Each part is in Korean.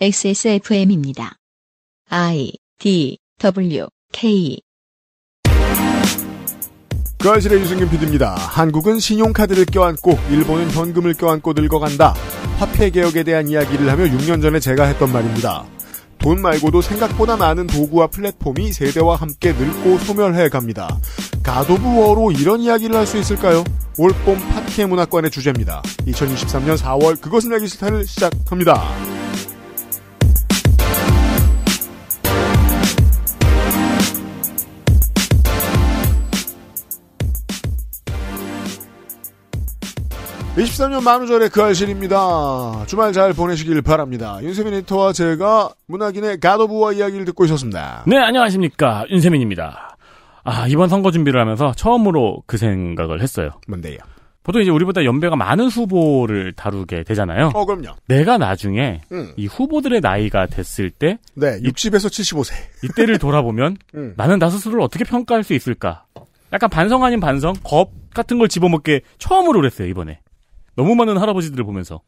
XSFM입니다. I D W K 그 아실의 유승균 PD입니다. 한국은 신용카드를 껴안고 일본은 현금을 껴안고 늙어간다. 화폐 개혁에 대한 이야기를 하며 6년 전에 제가 했던 말입니다. 돈 말고도 생각보다 많은 도구와 플랫폼이 세대와 함께 늙고 소멸해 갑니다. 가도부워로 이런 이야기를 할 수 있을까요? 올봄 팟캐 문학관의 주제입니다. 2023년 4월 그것은 알기 싫다를 시작합니다. 23년 만우절의 그 알실입니다. 주말 잘 보내시길 바랍니다. 윤세민 에디터와 제가 문학인의 가도부와 이야기를 듣고 있었습니다. 네, 안녕하십니까. 윤세민입니다. 아, 이번 선거 준비를 하면서 처음으로 그 생각을 했어요. 뭔데요? 보통 이제 우리보다 연배가 많은 후보를 다루게 되잖아요. 어, 그럼요. 내가 나중에 음. 이 후보들의 나이가 됐을 때 네, 60에서 75세. 이때를 돌아보면 음. 나는 나 스스로를 어떻게 평가할 수 있을까? 약간 반성 아닌 반성, 겁 같은 걸 집어먹게 처음으로 그랬어요, 이번에. 너무 많은 할아버지들을 보면서.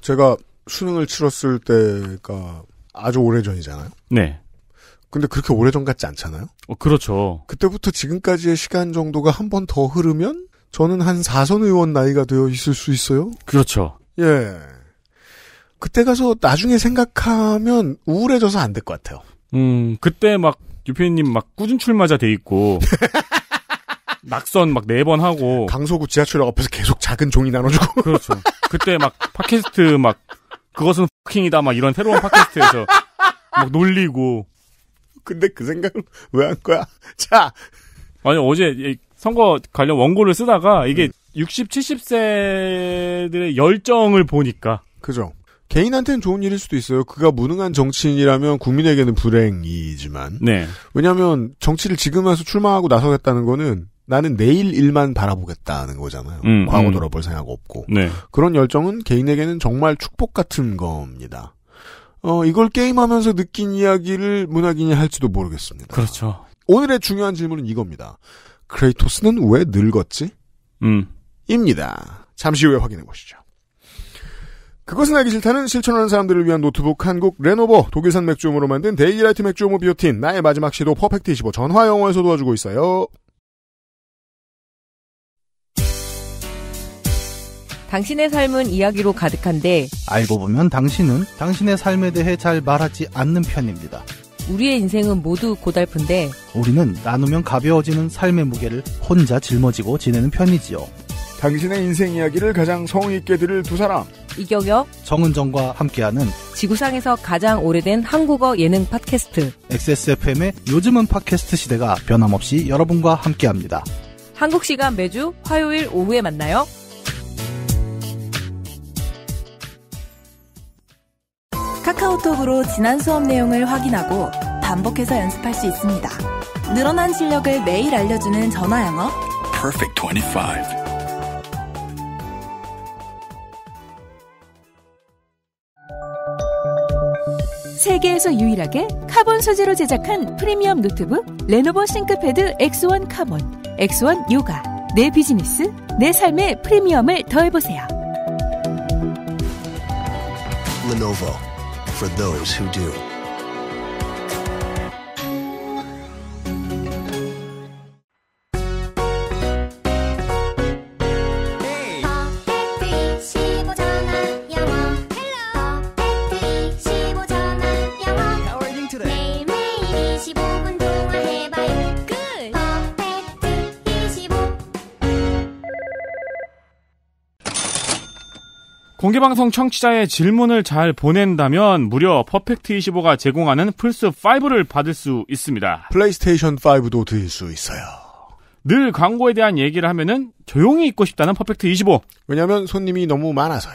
제가 수능을 치렀을 때가 아주 오래전이잖아요. 네. 근데 그렇게 오래전 같지 않잖아요. 어, 그렇죠. 그때부터 지금까지의 시간 정도가 한 번 더 흐르면 저는 한 4선 의원 나이가 되어 있을 수 있어요. 그렇죠. 예. 그때 가서 나중에 생각하면 우울해져서 안 될 것 같아요. 음, 그때 막 유피님 막 꾸준 출마자 돼 있고 낙선 막 네 번 하고 강서구 지하철역 앞에서 계속 작은 종이 나눠주고 그렇죠. 그때 막 팟캐스트 막 그것은 킹이다 막 이런 새로운 팟캐스트에서 막 놀리고 근데 그 생각을 왜한 거야? 자 아니 어제 선거 관련 원고를 쓰다가 이게 음. 60, 70세들의 열정을 보니까 그죠. 개인한테는 좋은 일일 수도 있어요. 그가 무능한 정치인이라면 국민에게는 불행이지만. 네. 왜냐하면 정치를 지금 와서 출마하고 나서겠다는 거는 나는 내일 일만 바라보겠다는 거잖아요. 음, 음. 과거 음. 돌아볼 생각 없고. 네. 그런 열정은 개인에게는 정말 축복 같은 겁니다. 어, 이걸 게임하면서 느낀 이야기를 문학인이 할지도 모르겠습니다. 그렇죠. 오늘의 중요한 질문은 이겁니다. 크레이토스는 왜 늙었지? 음. 입니다. 잠시 후에 확인해 보시죠. 그것은 알기 싫다는 실천하는 사람들을 위한 노트북 한국 레노버 독일산 맥주음으로 만든 데일리라이트 맥주음호 비오틴 나의 마지막 시도 퍼펙트 25 전화 영어에서 도와주고 있어요. 당신의 삶은 이야기로 가득한데 알고 보면 당신은 당신의 삶에 대해 잘 말하지 않는 편입니다. 우리의 인생은 모두 고달픈데 우리는 나누면 가벼워지는 삶의 무게를 혼자 짊어지고 지내는 편이지요. 당신의 인생 이야기를 가장 성의 있게 들을 두 사람 이경혁 정은정과 함께하는 지구상에서 가장 오래된 한국어 예능 팟캐스트 XSFM의 요즘은 팟캐스트 시대가 변함없이 여러분과 함께합니다. 한국 시간 매주 화요일 오후에 만나요. 카카오톡으로 지난 수업 내용을 확인하고 반복해서 연습할 수 있습니다. 늘어난 실력을 매일 알려주는 전화 영어 Perfect 25 세계에서 유일하게 카본 소재로 제작한 프리미엄 노트북 레노버 싱크패드 X1 카본, X1 요가. 내 비즈니스, 내 삶의 프리미엄을 더해보세요. Lenovo for those who do. 공개방송 청취자의 질문을 잘 보낸다면 무려 퍼펙트25가 제공하는 플스5를 받을 수 있습니다. 플레이스테이션5도 드릴 수 있어요. 늘 광고에 대한 얘기를 하면은 조용히 있고 싶다는 퍼펙트25. 왜냐면 손님이 너무 많아서요.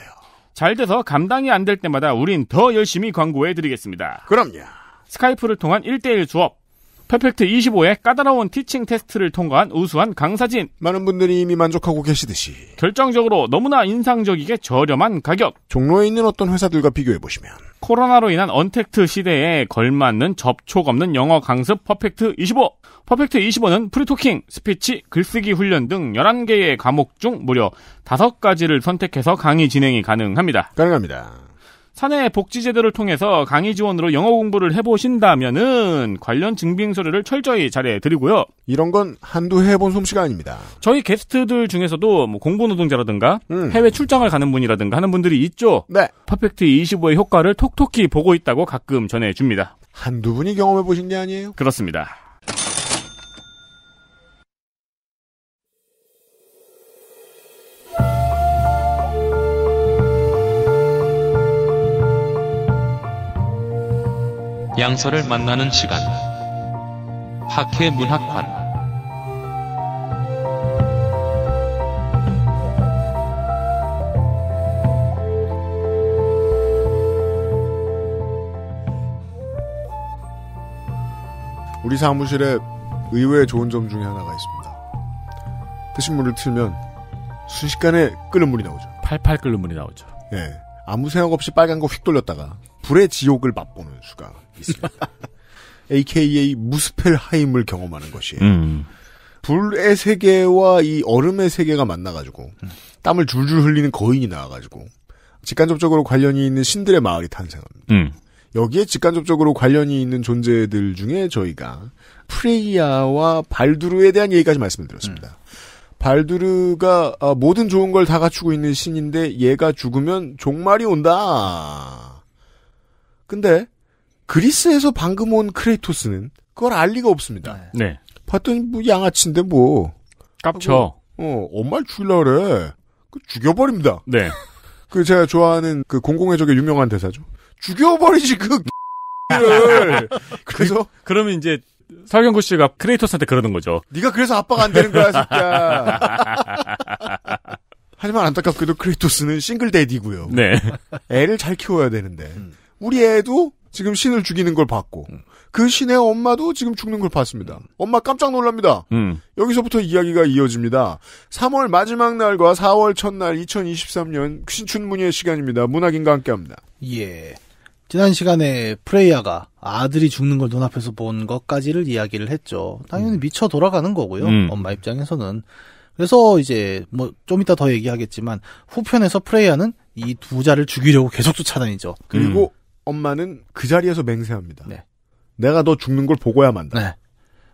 잘 돼서 감당이 안 될 때마다 우린 더 열심히 광고해 드리겠습니다. 그럼요. 스카이프를 통한 1대1 수업, 퍼펙트 25의 까다로운 티칭 테스트를 통과한 우수한 강사진. 많은 분들이 이미 만족하고 계시듯이. 결정적으로 너무나 인상적이게 저렴한 가격. 종로에 있는 어떤 회사들과 비교해보시면. 코로나로 인한 언택트 시대에 걸맞는 접촉 없는 영어 강습 퍼펙트 25. 퍼펙트 25는 프리토킹, 스피치, 글쓰기 훈련 등 11개의 과목 중 무려 5가지를 선택해서 강의 진행이 가능합니다. 가능합니다. 사내 복지제도를 통해서 강의 지원으로 영어 공부를 해보신다면은 관련 증빙서류를 철저히 잘해드리고요. 이런 건 한두 해 본 솜씨가 아닙니다. 저희 게스트들 중에서도 뭐 공부노동자라든가 음. 해외 출장을 가는 분이라든가 하는 분들이 있죠. 네. 퍼펙트 25의 효과를 톡톡히 보고 있다고 가끔 전해줍니다. 한두 분이 경험해보신 게 아니에요? 그렇습니다. 양서를 만나는 시간. 학회 문학관. 우리 사무실에 의외의 좋은 점 중에 하나가 있습니다. 드신물을 틀면 순식간에 끓는 물이 나오죠. 팔팔 끓는 물이 나오죠. 예. 아무 생각 없이 빨간 거 휙 돌렸다가 불의 지옥을 맛보는 수가 있습니다. AKA 무스펠하임을 경험하는 것이 음. 불의 세계와 이 얼음의 세계가 만나가지고 땀을 줄줄 흘리는 거인이 나와가지고 직간접적으로 관련이 있는 신들의 마을이 탄생합니다. 음. 여기에 직간접적으로 관련이 있는 존재들 중에 저희가 프레이야와 발두르에 대한 얘기까지 말씀을 드렸습니다. 음. 발두르가 아, 모든 좋은 걸 다 갖추고 있는 신인데 얘가 죽으면 종말이 온다. 근데 그리스에서 방금 온 크레이토스는 그걸 알 리가 없습니다. 네. 네. 봤더니 뭐 양아치인데 뭐. 깝쳐. 어, 엄마를 죽이려 그래. 그 죽여버립니다. 네. 그 제가 좋아하는 그 공공의적의 유명한 대사죠. 죽여버리지 그, 그 그래서 그, 러면 이제 설경구 씨가 크레이토스한테 그러는 거죠. 네가 그래서 아빠가 안 되는 거야, 진짜. 하지만 안타깝게도 크레이토스는 싱글 데디고요. 네. 애를 잘 키워야 되는데. 음. 우리 애도 지금 신을 죽이는 걸 봤고 음. 그 신의 엄마도 지금 죽는 걸 봤습니다. 음. 엄마 깜짝 놀랍니다. 음. 여기서부터 이야기가 이어집니다. 3월 마지막 날과 4월 첫날 2023년 신춘문예 시간입니다. 문학인과 함께합니다. 예. 지난 시간에 프레이아가 아들이 죽는 걸 눈앞에서 본 것까지를 이야기를 했죠. 당연히 음. 미쳐 돌아가는 거고요. 음. 엄마 입장에서는. 그래서 이제 뭐 좀 이따 더 얘기하겠지만 후편에서 프레이아는 이 두 자를 죽이려고 계속 쫓아다니죠. 그리고 음. 엄마는 그 자리에서 맹세합니다. 네. 내가 너 죽는 걸 보고야 만다. 네.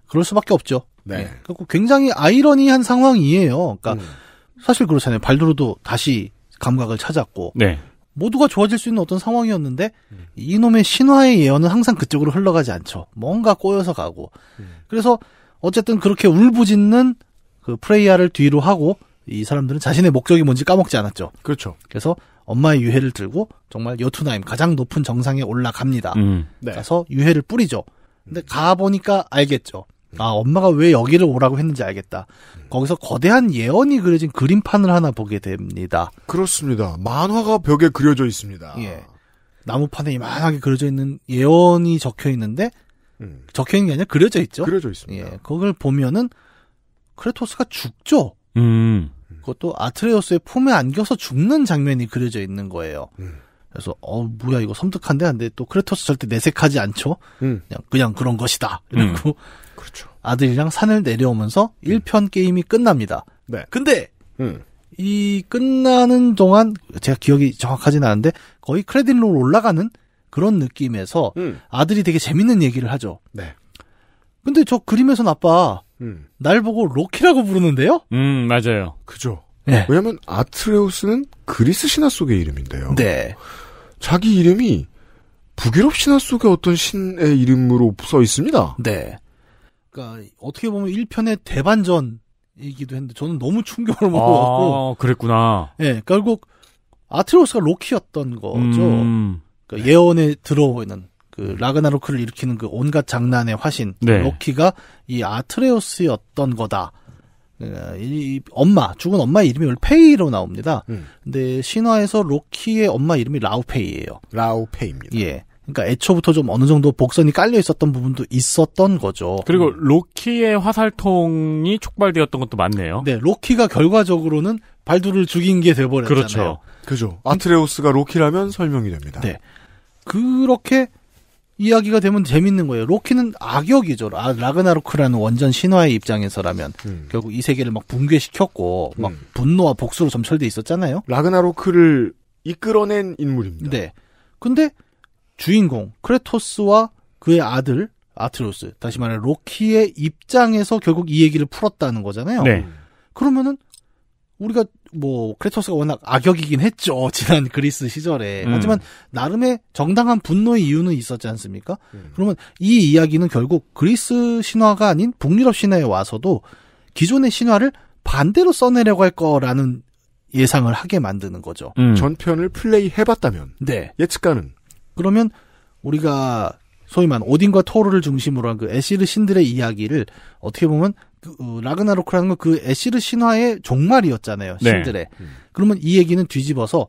그럴 수밖에 없죠. 네. 예. 그리고 굉장히 아이러니한 상황이에요. 그러니까 음. 사실 그렇잖아요. 발도르도 다시 감각을 찾았고 네. 모두가 좋아질 수 있는 어떤 상황이었는데 음. 이놈의 신화의 예언은 항상 그쪽으로 흘러가지 않죠. 뭔가 꼬여서 가고 음. 그래서 어쨌든 그렇게 울부짖는 그 프레이야를 뒤로 하고 이 사람들은 자신의 목적이 뭔지 까먹지 않았죠. 그렇죠. 그래서 엄마의 유해를 들고 정말 여투나임 가장 높은 정상에 올라갑니다. 음. 네. 가서 유해를 뿌리죠. 근데 음. 가 보니까 알겠죠. 아 엄마가 왜 여기를 오라고 했는지 알겠다. 음. 거기서 거대한 예언이 그려진 그림판을 하나 보게 됩니다. 그렇습니다. 만화가 벽에 그려져 있습니다. 예. 나무판에 이만하게 그려져 있는 예언이 적혀 있는데 음. 적혀 있는 게 아니라 그려져 있죠. 그려져 있습니다. 예. 그걸 보면은 크레토스가 죽죠. 음. 그것도 아트레우스의 폼에 안겨서 죽는 장면이 그려져 있는 거예요. 음. 그래서 어 뭐야 이거 섬뜩한데 한데 또 크레토스 절대 내색하지 않죠. 음. 그냥 그냥 그런 것이다. 이러고 음. 그렇죠. 아들이랑 산을 내려오면서 음. 1편 게임이 끝납니다. 네. 근데 음. 이 끝나는 동안 제가 기억이 정확하진 않은데 거의 크레딧로 올라가는 그런 느낌에서 음. 아들이 되게 재밌는 얘기를 하죠. 네. 근데 저 그림에선 아빠 날 보고 로키라고 부르는데요? 음, 맞아요. 그죠. 네. 왜냐면 하 아트레우스는 그리스 신화 속의 이름인데요. 네. 자기 이름이 북유럽 신화 속의 어떤 신의 이름으로 써 있습니다. 네. 그러니까 어떻게 보면 1편의 대반전이기도 했는데 저는 너무 충격을 먹어고 아, 그랬구나. 예, 네, 결국 아트레우스가 로키였던 거죠. 음. 그러니까 예언에 들어오는 그 라그나로크를 일으키는 그 온갖 장난의 화신 네. 로키가 이아트레우스였던 거다. 네, 이 엄마 죽은 엄마 의 이름이 페이로 나옵니다. 음. 근데 신화에서 로키의 엄마 이름이 라우페이예요. 라우페이입니다. 예. 그러니까 애초부터 좀 어느 정도 복선이 깔려 있었던 부분도 있었던 거죠. 그리고 음. 로키의 화살통이 촉발되었던 것도 맞네요. 네, 로키가 결과적으로는 발두를 죽인 게 돼버렸잖아요. 그렇죠. 그죠. 아트레우스가 로키라면 설명이 됩니다. 네. 그렇게 이야기가 되면 재밌는 거예요. 로키는 악역이죠. 아, 라그나로크라는 원전 신화의 입장에서라면 음. 결국 이 세계를 막 붕괴시켰고 막 음. 분노와 복수로 점철돼 있었잖아요. 라그나로크를 이끌어낸 인물입니다. 네. 근데 주인공 크레토스와 그의 아들 아트로스 다시 말해 로키의 입장에서 결국 이 얘기를 풀었다는 거잖아요. 네. 그러면은 우리가 뭐 크레토스가 워낙 악역이긴 했죠 지난 그리스 시절에 음. 하지만 나름의 정당한 분노의 이유는 있었지 않습니까? 음. 그러면 이 이야기는 결국 그리스 신화가 아닌 북유럽 신화에 와서도 기존의 신화를 반대로 써내려고 할 거라는 예상을 하게 만드는 거죠. 음. 전편을 플레이해봤다면 네. 예측가는 그러면 우리가 소위 말만 오딘과 토르를 중심으로 한 그 에시르 신들의 이야기를 어떻게 보면 그, 어, 라그나로크라는 건 그 에시르 신화의 종말이었잖아요. 신들의. 네. 음. 그러면 이 얘기는 뒤집어서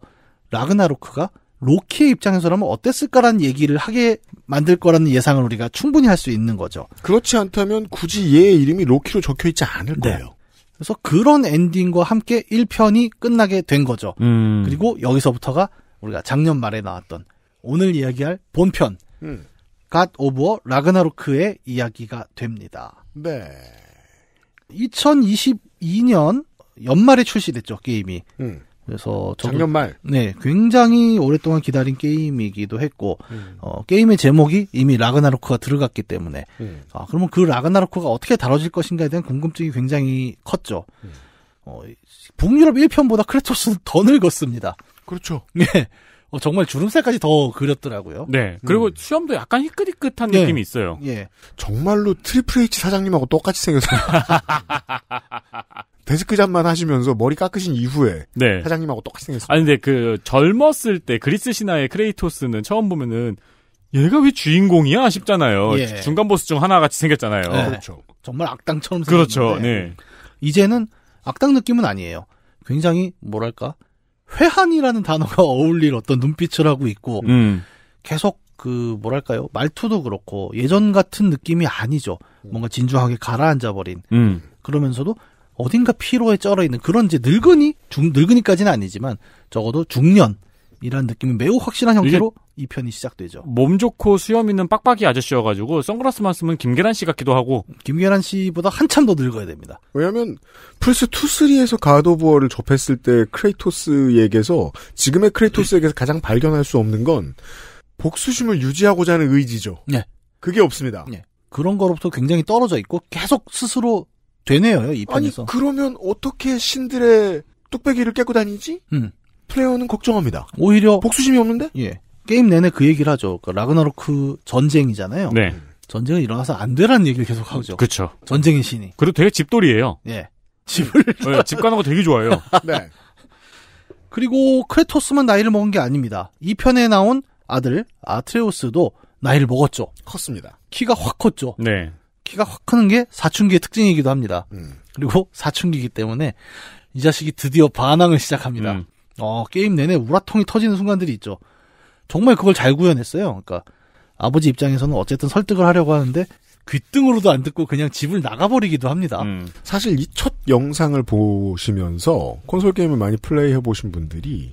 라그나로크가 로키의 입장에서라면 어땠을까라는 얘기를 하게 만들 거라는 예상을 우리가 충분히 할 수 있는 거죠. 그렇지 않다면 굳이 얘의 이름이 로키로 적혀 있지 않을 네. 거예요. 그래서 그런 엔딩과 함께 1편이 끝나게 된 거죠. 음. 그리고 여기서부터가 우리가 작년 말에 나왔던 오늘 이야기할 본편 음. 갓 오브 워 라그나로크의 이야기가 됩니다. 네. 2022년 연말에 출시됐죠 게임이. 음. 그래서 저도, 작년 말. 네, 굉장히 오랫동안 기다린 게임이기도 했고 음. 어, 게임의 제목이 이미 라그나로크가 들어갔기 때문에 음. 아 그러면 그 라그나로크가 어떻게 다뤄질 것인가에 대한 궁금증이 굉장히 컸죠. 음. 어, 북유럽 1편보다 크레토스는 더 늙었습니다. 그렇죠. 네. 어, 정말 주름살까지 더 그렸더라고요. 네. 그리고 음. 수염도 약간 희끗희끗한 네. 느낌이 있어요. 예. 정말로 트리플 H 사장님하고 똑같이 생겼어요 데스크 잡만 하시면서 머리 깎으신 이후에 네. 사장님하고 똑같이 생겼어요. 아니 근데 그 젊었을 때 그리스 신화의 크레이토스는 처음 보면은 얘가 왜 주인공이야 싶잖아요. 예. 중간 보스 중 하나 같이 생겼잖아요. 네. 그렇죠. 정말 악당처럼 그렇죠. 생겼는데. 그렇죠. 네. 이제는 악당 느낌은 아니에요. 굉장히 뭐랄까 회한이라는 단어가 어울릴 어떤 눈빛을 하고 있고 음. 계속 그 뭐랄까요 말투도 그렇고 예전 같은 느낌이 아니죠. 뭔가 진중하게 가라앉아 버린 음. 그러면서도 어딘가 피로에 쩔어 있는 그런 이제 늙은이 중 늙은이까지는 아니지만 적어도 중년 이런 느낌이 매우 확실한 형태로 이 편이 시작되죠. 몸 좋고 수염 있는 빡빡이 아저씨여가지고 선글라스만 쓰면 김계란 씨 같기도 하고 김계란 씨보다 한참 더 늙어야 됩니다. 왜냐하면 플스 2, 3에서 가드오브워를 접했을 때 크레이토스에게서 지금의 크레이토스에게서 네. 가장 발견할 수 없는 건 복수심을 유지하고자 하는 의지죠. 네. 그게 없습니다. 네. 그런 거로부터 굉장히 떨어져 있고 계속 스스로 되네요 이 편에서. 아니 그러면 어떻게 신들의 뚝배기를 깨고 다니지? 음. 플레이어는 걱정합니다. 오히려 복수심이 없는데? 예. 게임 내내 그 얘기를 하죠. 그러니까 라그나로크 전쟁이잖아요. 네. 전쟁은 일어나서 안 되라는 얘기를 계속 하죠. 그렇죠. 전쟁의 신이. 그리고 되게 집돌이에요. 예. 집을 네, 집 가는 거 되게 좋아해요. 네. 그리고 크레토스만 나이를 먹은 게 아닙니다. 이 편에 나온 아들 아트레우스도 나이를 먹었죠. 컸습니다. 키가 확 컸죠. 네. 키가 확 크는 게 사춘기의 특징이기도 합니다. 음. 그리고 사춘기이기 때문에 이 자식이 드디어 반항을 시작합니다. 음. 어, 게임 내내 우라통이 터지는 순간들이 있죠. 정말 그걸 잘 구현했어요. 그러니까 아버지 입장에서는 어쨌든 설득을 하려고 하는데 귀등으로도 안 듣고 그냥 집을 나가버리기도 합니다. 음. 사실 이 첫 영상을 보시면서 콘솔 게임을 많이 플레이해 보신 분들이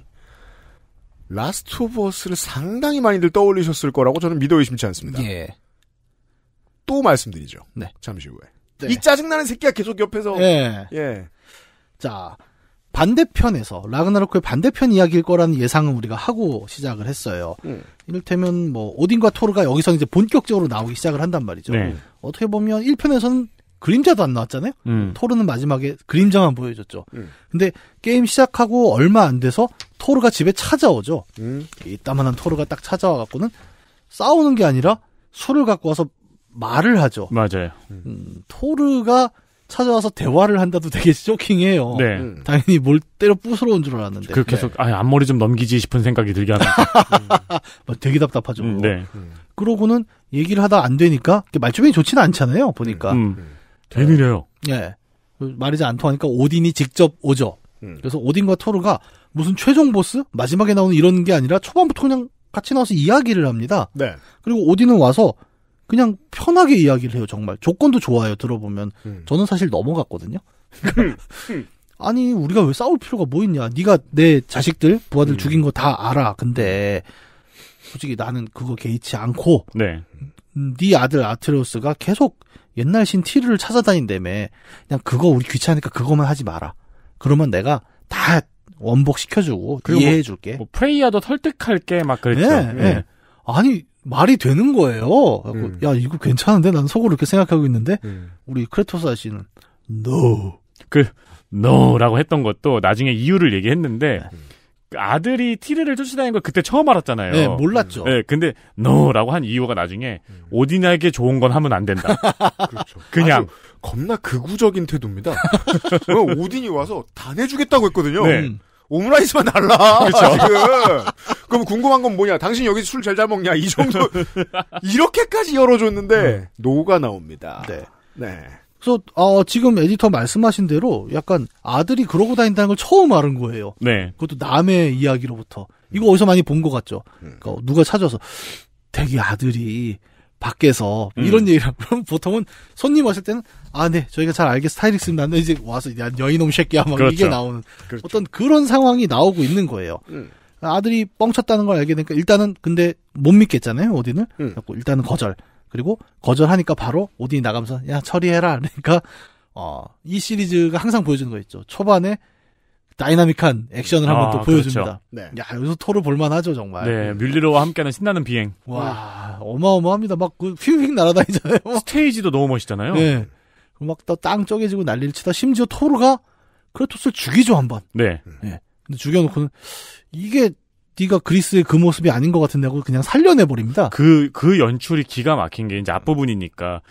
라스트 오브 어스를 상당히 많이들 떠올리셨을 거라고 저는 믿어 의심치 않습니다. 예. 또 말씀드리죠. 네. 잠시 후에. 네. 이 짜증나는 새끼가 계속 옆에서 예. 예. 자, 반대편에서 라그나로크의 반대편 이야기일 거라는 예상은 우리가 하고 시작을 했어요. 음. 이를테면 뭐 오딘과 토르가 여기서 이제 본격적으로 나오기 시작을 한단 말이죠. 네. 어떻게 보면 1편에서는 그림자도 안 나왔잖아요. 음. 토르는 마지막에 그림자만 보여줬죠. 음. 근데 게임 시작하고 얼마 안 돼서 토르가 집에 찾아오죠. 음. 이따만한 토르가 딱 찾아와 갖고는 싸우는 게 아니라 술을 갖고 와서 말을 하죠. 맞아요. 음, 토르가 찾아와서 대화를 한다도 되게 쇼킹해요. 네. 음. 당연히 뭘 때려 부수러 온줄 알았는데. 그 계속 네. 아 앞머리 좀 넘기지 싶은 생각이 들게 하는. 음. 되게 답답하죠. 음, 네. 음. 그러고는 얘기를 하다 안 되니까 말주변이 좋지는 않잖아요. 보니까. 되게 음. 느려요. 음. 예. 말이지 않통 하니까 오딘이 직접 오죠. 그래서 오딘과 토르가 무슨 최종 보스 마지막에 나오는 이런 게 아니라 초반부터 그냥 같이 나와서 이야기를 합니다. 네. 그리고 오딘은 와서 그냥 편하게 이야기를 해요, 정말. 조건도 좋아요, 들어보면. 음. 저는 사실 넘어갔거든요. 아니, 우리가 왜 싸울 필요가 뭐 있냐. 네가 내 자식들, 부하들 음. 죽인 거 다 알아. 근데 솔직히 나는 그거 개의치 않고 네. 네 아들 아트레우스가 계속 옛날 신 티르를 찾아다닌다며 그냥 그거 우리 귀찮으니까 그거만 하지 마라. 그러면 내가 다 원복시켜주고 뭐, 이해해줄게. 뭐, 뭐 프레이야도 설득할게 막 그랬죠. 네, 네. 네. 아니 말이 되는 거예요. 음. 야 이거 괜찮은데 난 속으로 이렇게 생각하고 있는데 음. 우리 크레토스 아씨는 no 그 no라고 했던 것도 나중에 이유를 얘기했는데 음. 아들이 티르를 쫓아다니는 걸 그때 처음 알았잖아요. 네, 몰랐죠. 네, 근데 no라고 한 이유가 나중에 오디나에게 음. 좋은 건 하면 안 된다. 그렇죠. 그냥 겁나 극우적인 태도입니다. 어, 오딘이 와서 다 내주겠다고 했거든요. 네. 음. 오므라이스만 달라. 그렇죠. 지금. 그럼 궁금한 건 뭐냐? 당신 여기 술 잘 잘 먹냐? 이 정도 이렇게까지 열어줬는데 음. 네. 노가 나옵니다. 네. 네. 그래서 어, 지금 에디터 말씀하신 대로 약간 아들이 그러고 다닌다는 걸 처음 알은 거예요. 네. 그것도 남의 이야기로부터 이거 어디서 많이 본 것 같죠. 음. 그러니까 누가 찾아서 되게 아들이 밖에서 음. 이런 얘기를 하면 보통은 손님 왔을 때는 아네 저희가 잘 알게 스타일리스트니다 근데 이제 와서 야 여인놈 새끼야 막 그렇죠. 이게 나오는 그렇죠. 어떤 그런 상황이 나오고 있는 거예요. 음. 아들이 뻥쳤다는 걸 알게 되니까 일단은 근데 못 믿겠잖아요 오딘을. 음. 일단은 거절. 그리고 거절하니까 바로 오딘이 나가면서 야 처리해라. 그러니까 어이 시리즈가 항상 보여주는 거 있죠. 초반에 다이나믹한 액션을 한번 아, 또 보여줍니다. 그렇죠. 네. 야, 여기서 토르 볼만하죠, 정말. 네, 뮬리로와 함께하는 신나는 비행. 와, 어마어마합니다. 막, 그, 휙휙 날아다니잖아요. 스테이지도 너무 멋있잖아요. 네. 막땅 쪼개지고 난리를 치다 심지어 토르가 크레토스를 죽이죠, 한 번. 네. 네. 근데 죽여놓고는, 이게, 네가 그리스의 그 모습이 아닌 것 같은데 하고 그냥 살려내버립니다. 그, 그 연출이 기가 막힌 게 이제 앞부분이니까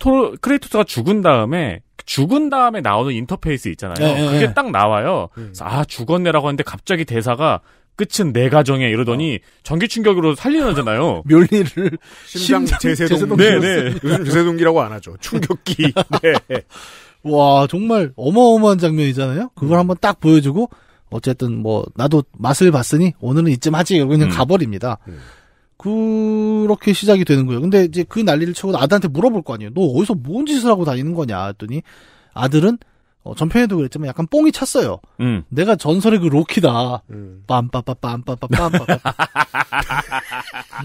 토 크레이토스가 죽은 다음에 죽은 다음에 나오는 인터페이스 있잖아요. 네, 네 그게 네. 딱 나와요. 음. 그래서 아 죽었네라고 하는데 갑자기 대사가 끝은 내 가정에 이러더니 어. 전기 충격으로 살리는잖아요. 묘리를 심장, 심장 제세동 네네 네. 네. 요즘 제세동기라고 안 하죠. 충격기. 네. 와 정말 어마어마한 장면이잖아요. 그걸 음. 한번 딱 보여주고 어쨌든 뭐 나도 맛을 봤으니 오늘은 이쯤 하지 그냥 음. 가버립니다. 음. 그렇게 시작이 되는 거예요. 근데 이제 그 난리를 치고 아들한테 물어볼 거 아니에요. 너 어디서 뭔 짓을 하고 다니는 거냐 했더니 아들은 어, 전편에도 그랬지만 약간 뽕이 찼어요. 음. 내가 전설의 그 로키다. 음. 빰빠빠빰빠빠빰빠.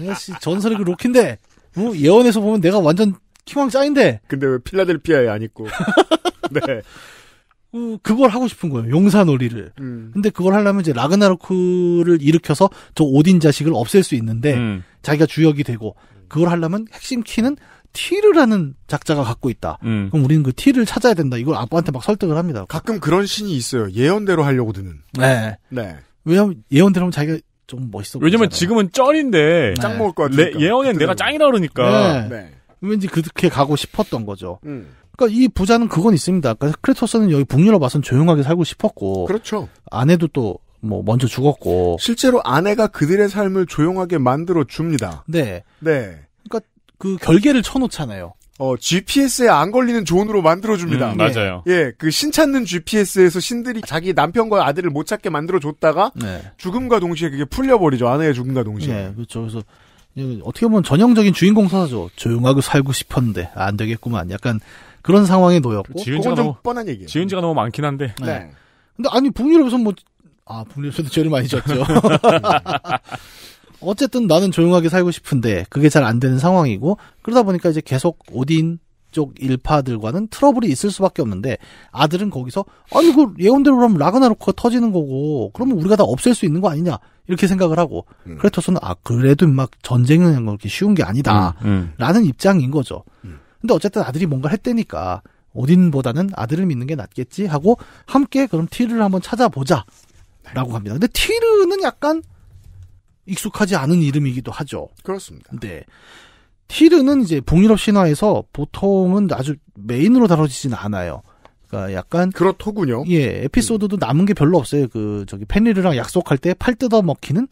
내가 씨 전설의 그 로키인데 뭐 어? 예언에서 보면 내가 완전 킹왕 짜인데. 근데 왜 필라델피아에 안 있고? 네. 그걸 하고 싶은 거예요. 용사놀이를. 음. 근데 그걸 하려면 이제 라그나로크를 일으켜서 저 오딘 자식을 없앨 수 있는데 음. 자기가 주역이 되고 그걸 하려면 핵심 키는 티르라는 작자가 갖고 있다. 음. 그럼 우리는 그 티를 찾아야 된다. 이걸 아빠한테 막 설득을 합니다. 가끔 그런 신이 있어요. 예언대로 하려고 드는. 네. 네. 왜냐면 예언대로 하면 자기가 좀 멋있어. 왜냐면 지금은 쩔인데 네. 짱 먹을 것같으 예언엔 내가 짱이라 그러니까. 네. 네. 왠지 그렇게 가고 싶었던 거죠. 음. 그러니까 이 부자는 그건 있습니다. 그러니까 크레토스는 여기 북유럽 와선 조용하게 살고 싶었고, 그렇죠. 아내도 또 뭐 먼저 죽었고, 실제로 아내가 그들의 삶을 조용하게 만들어 줍니다. 네, 네. 그러니까 그 결계를 쳐놓잖아요. 어, GPS에 안 걸리는 존으로 만들어줍니다. 음, 네. 맞아요. 예, 그 신찾는 GPS에서 신들이 자기 남편과 아들을 못 찾게 만들어줬다가 네. 죽음과 동시에 그게 풀려버리죠. 아내의 죽음과 동시에. 네, 그렇죠. 그래서 어떻게 보면 전형적인 주인공 사죠 조용하게 살고 싶었는데 안 되겠구만. 약간 그런 상황에 놓였고. 지은 지가 너무 뻔한 얘기예요. 지은 지가 너무 많긴 한데. 네. 네. 근데 아니 북유럽에서 뭐 아, 북유럽에서도 제일 많이 졌죠. 어쨌든 나는 조용하게 살고 싶은데 그게 잘 안 되는 상황이고 그러다 보니까 이제 계속 오딘 쪽 일파들과는 트러블이 있을 수밖에 없는데 아들은 거기서 아니 그 예언대로 그면 라그나로크가 터지는 거고 그러면 우리가 다 없앨 수 있는 거 아니냐 이렇게 생각을 하고 음. 크레토스는 아 그래도 막 전쟁은 그렇게 쉬운 게 아니다라는 음, 음. 입장인 거죠. 음. 근데 어쨌든 아들이 뭔가 했대니까 어딘보다는 아들을 믿는 게 낫겠지 하고 함께 그럼 티르를 한번 찾아보자라고 합니다. 근데 티르는 약간 익숙하지 않은 이름이기도 하죠. 그렇습니다. 네. 티르는 이제 동유럽 신화에서 보통은 아주 메인으로 다뤄지진 않아요. 그러니까 약간 그렇더군요. 예, 에피소드도 남은 게 별로 없어요. 그 저기 펜리르랑 약속할 때 팔 뜯어 먹히는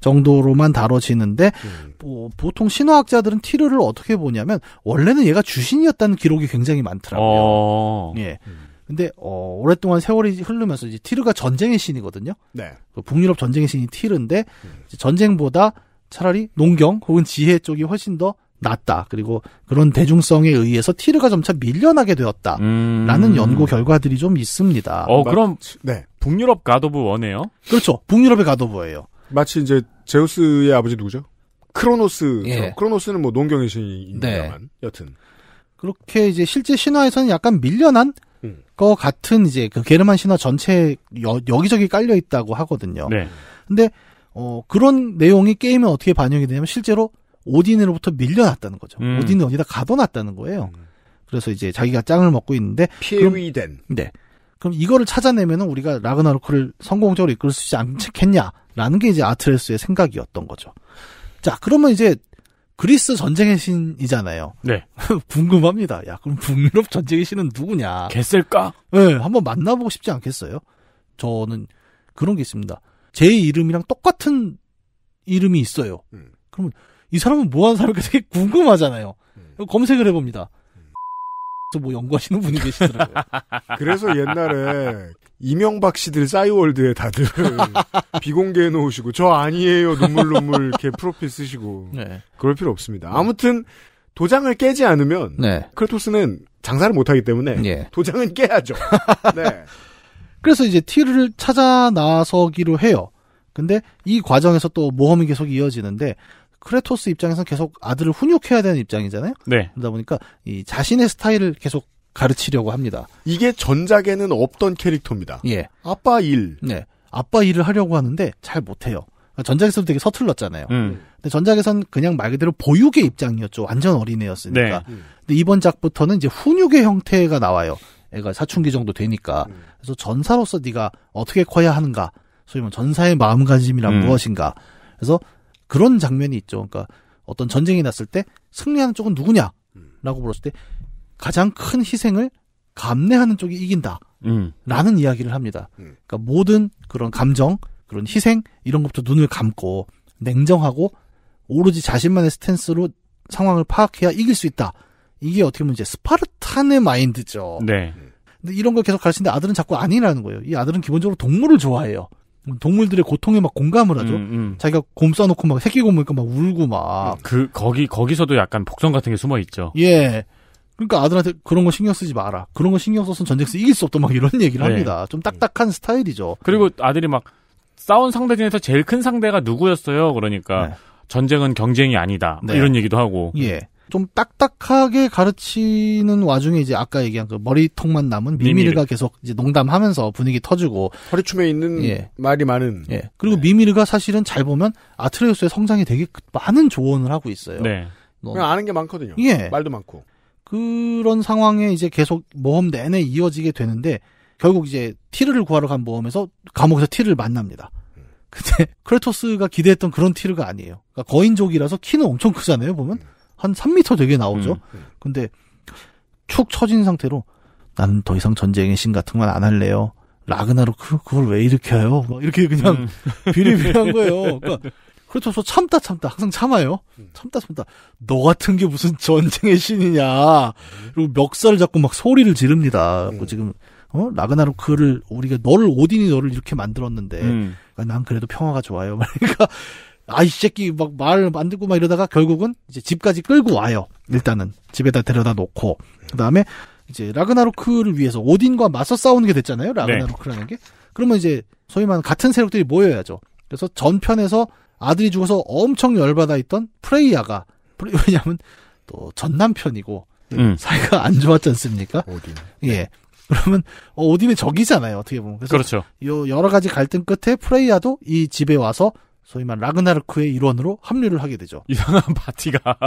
정도로만 다뤄지는데 음. 뭐 보통 신화학자들은 티르를 어떻게 보냐면 원래는 얘가 주신이었다는 기록이 굉장히 많더라고요. 어. 예. 음. 근데 어, 오랫동안 세월이 흐르면서 이제 티르가 전쟁의 신이거든요. 네. 그 북유럽 전쟁의 신이 티르인데 음. 전쟁보다 차라리 농경 혹은 지혜 쪽이 훨씬 더 낫다. 그리고 그런 대중성에 의해서 티르가 점차 밀려나게 되었다라는 음... 연구 결과들이 좀 있습니다. 어, 그럼 네. 북유럽 가도부 원에요? 그렇죠. 북유럽의 가도부예요 마치 이제 제우스의 아버지 누구죠? 크로노스. 예. 그렇죠. 크로노스는 뭐 농경의 신입니다만 네. 여튼 그렇게 이제 실제 신화에서는 약간 밀려난 음. 거 같은 이제 그 게르만 신화 전체 여, 여기저기 깔려 있다고 하거든요. 네. 근데 어 그런 내용이 게임에 어떻게 반영이 되냐면 실제로 오딘으로부터 밀려났다는 거죠. 음. 오딘은 어디다 가둬놨다는 거예요. 음. 그래서 이제 자기가 짱을 먹고 있는데 피해위된. 네. 그럼 이거를 찾아내면 우리가 라그나로크를 성공적으로 이끌 수 있지 않겠냐라는 게 이제 아트레스의 생각이었던 거죠. 자, 그러면 이제 그리스 전쟁의 신이잖아요. 네. 궁금합니다. 야, 그럼 북유럽 전쟁의 신은 누구냐? 개을까 네, 예, 한번 만나보고 싶지 않겠어요? 저는 그런 게 있습니다. 제 이름이랑 똑같은 이름이 있어요. 음. 그러면 이 사람은 뭐 하는 사람일까 되게 궁금하잖아요. 음. 검색을 해봅니다. 또뭐 연구하시는 분이 계시더라고요. 그래서 옛날에 이명박 씨들 싸이월드에 다들 비공개해 놓으시고 저 아니에요 눈물 눈물 이렇게 프로필 쓰시고 네. 그럴 필요 없습니다. 아무튼 도장을 깨지 않으면 네. 크레토스는 장사를 못하기 때문에 네. 도장은 깨야죠. 네. 그래서 이제 티를 찾아 나서기로 해요. 근데 이 과정에서 또 모험이 계속 이어지는데 크레토스 입장에서 계속 아들을 훈육해야 되는 입장이잖아요. 네. 그러다 보니까 이 자신의 스타일을 계속 가르치려고 합니다. 이게 전작에는 없던 캐릭터입니다. 예. 아빠 일. 네. 아빠 일을 하려고 하는데 잘 못해요. 그러니까 전작에서도 되게 서툴렀잖아요. 음. 근데 전작에선 그냥 말 그대로 보육의 입장이었죠. 완전 어린애였으니까. 네. 음. 근데 이번 작부터는 이제 훈육의 형태가 나와요. 애가 사춘기 정도 되니까. 음. 그래서 전사로서 네가 어떻게 커야 하는가. 소위 말 전사의 마음가짐이란 음. 무엇인가. 그래서 그런 장면이 있죠. 그러니까 어떤 전쟁이 났을 때 승리하는 쪽은 누구냐라고 음. 물었을 때 가장 큰 희생을 감내하는 쪽이 이긴다라는 음. 이야기를 합니다. 음. 그러니까 모든 그런 감정, 그런 희생 이런 것부터 눈을 감고 냉정하고 오로지 자신만의 스탠스로 상황을 파악해야 이길 수 있다. 이게 어떻게 보면 이제 스파르탄의 마인드죠. 네. 근데 이런 걸 계속 가르치는데 아들은 자꾸 아니라는 거예요. 이 아들은 기본적으로 동물을 좋아해요. 동물들의 고통에 막 공감을 하죠. 음, 음. 자기가 곰 싸놓고 막 새끼 곰이니까 막 울고 막. 그 거기 거기서도 약간 복선 같은 게 숨어 있죠. 예. 그러니까 아들한테 그런 거 신경 쓰지 마라. 그런 거 신경 써서 전쟁에서 이길 수 없다 막 이런 얘기를 네. 합니다. 좀 딱딱한 스타일이죠. 그리고 아들이 막 싸운 상대 중에서 제일 큰 상대가 누구였어요? 그러니까 네. 전쟁은 경쟁이 아니다. 뭐 네. 이런 얘기도 하고. 예. 좀 딱딱하게 가르치는 와중에 이제 아까 얘기한 그 머리통만 남은 미미르가 계속 이제 농담하면서 분위기 터지고 허리춤에 있는 예. 말이 많은. 예. 그리고 네. 미미르가 사실은 잘 보면 아트레우스의 성장에 되게 많은 조언을 하고 있어요. 네. 뭐, 그냥 아는 게 많거든요. 예. 말도 많고. 그런 상황에 이제 계속 모험 내내 이어지게 되는데 결국 이제 티르를 구하러 간 모험에서 감옥에서 티르를 만납니다. 근데 크레토스가 기대했던 그런 티르가 아니에요. 그러니까 거인족이라서 키는 엄청 크잖아요, 보면. 음. 한 3미터 되게 나오죠. 음, 음. 근데 축 처진 상태로 나는 더 이상 전쟁의 신 같은 건 안 할래요. 라그나로크 그, 그걸 왜 이렇게 해요막 뭐 이렇게 그냥 음. 비리비리한 거예요. 그러니까 그렇죠. 참다 참다 항상 참아요. 음. 참다 참다. 너 같은 게 무슨 전쟁의 신이냐. 그리고 멱살을 잡고 막 소리를 지릅니다. 음. 지금 어? 라그나로크를 우리가 너를 오딘이 너를 이렇게 만들었는데 음. 그러니까 난 그래도 평화가 좋아요. 그러니까 아이 새끼 막 말을 만들고 막 이러다가 결국은 이제 집까지 끌고 와요. 일단은 집에다 데려다 놓고 그다음에 이제 라그나로크를 위해서 오딘과 맞서 싸우는 게 됐잖아요. 네. 라그나로크라는 네. 게. 그러면 이제 소위 말하는 같은 세력들이 모여야죠. 그래서 전편에서 아들이 죽어서 엄청 열받아 있던 프레이야가 왜냐하면 또 전남편이고 음. 사이가 안 좋았지 않습니까? 오딘. 예. 그러면 어, 오딘의 적이잖아요. 어떻게 보면. 그래서 그렇죠. 요 여러 가지 갈등 끝에 프레이야도 이 집에 와서 소위 말 라그나르크의 일원으로 합류를 하게 되죠. 이상한 파티가.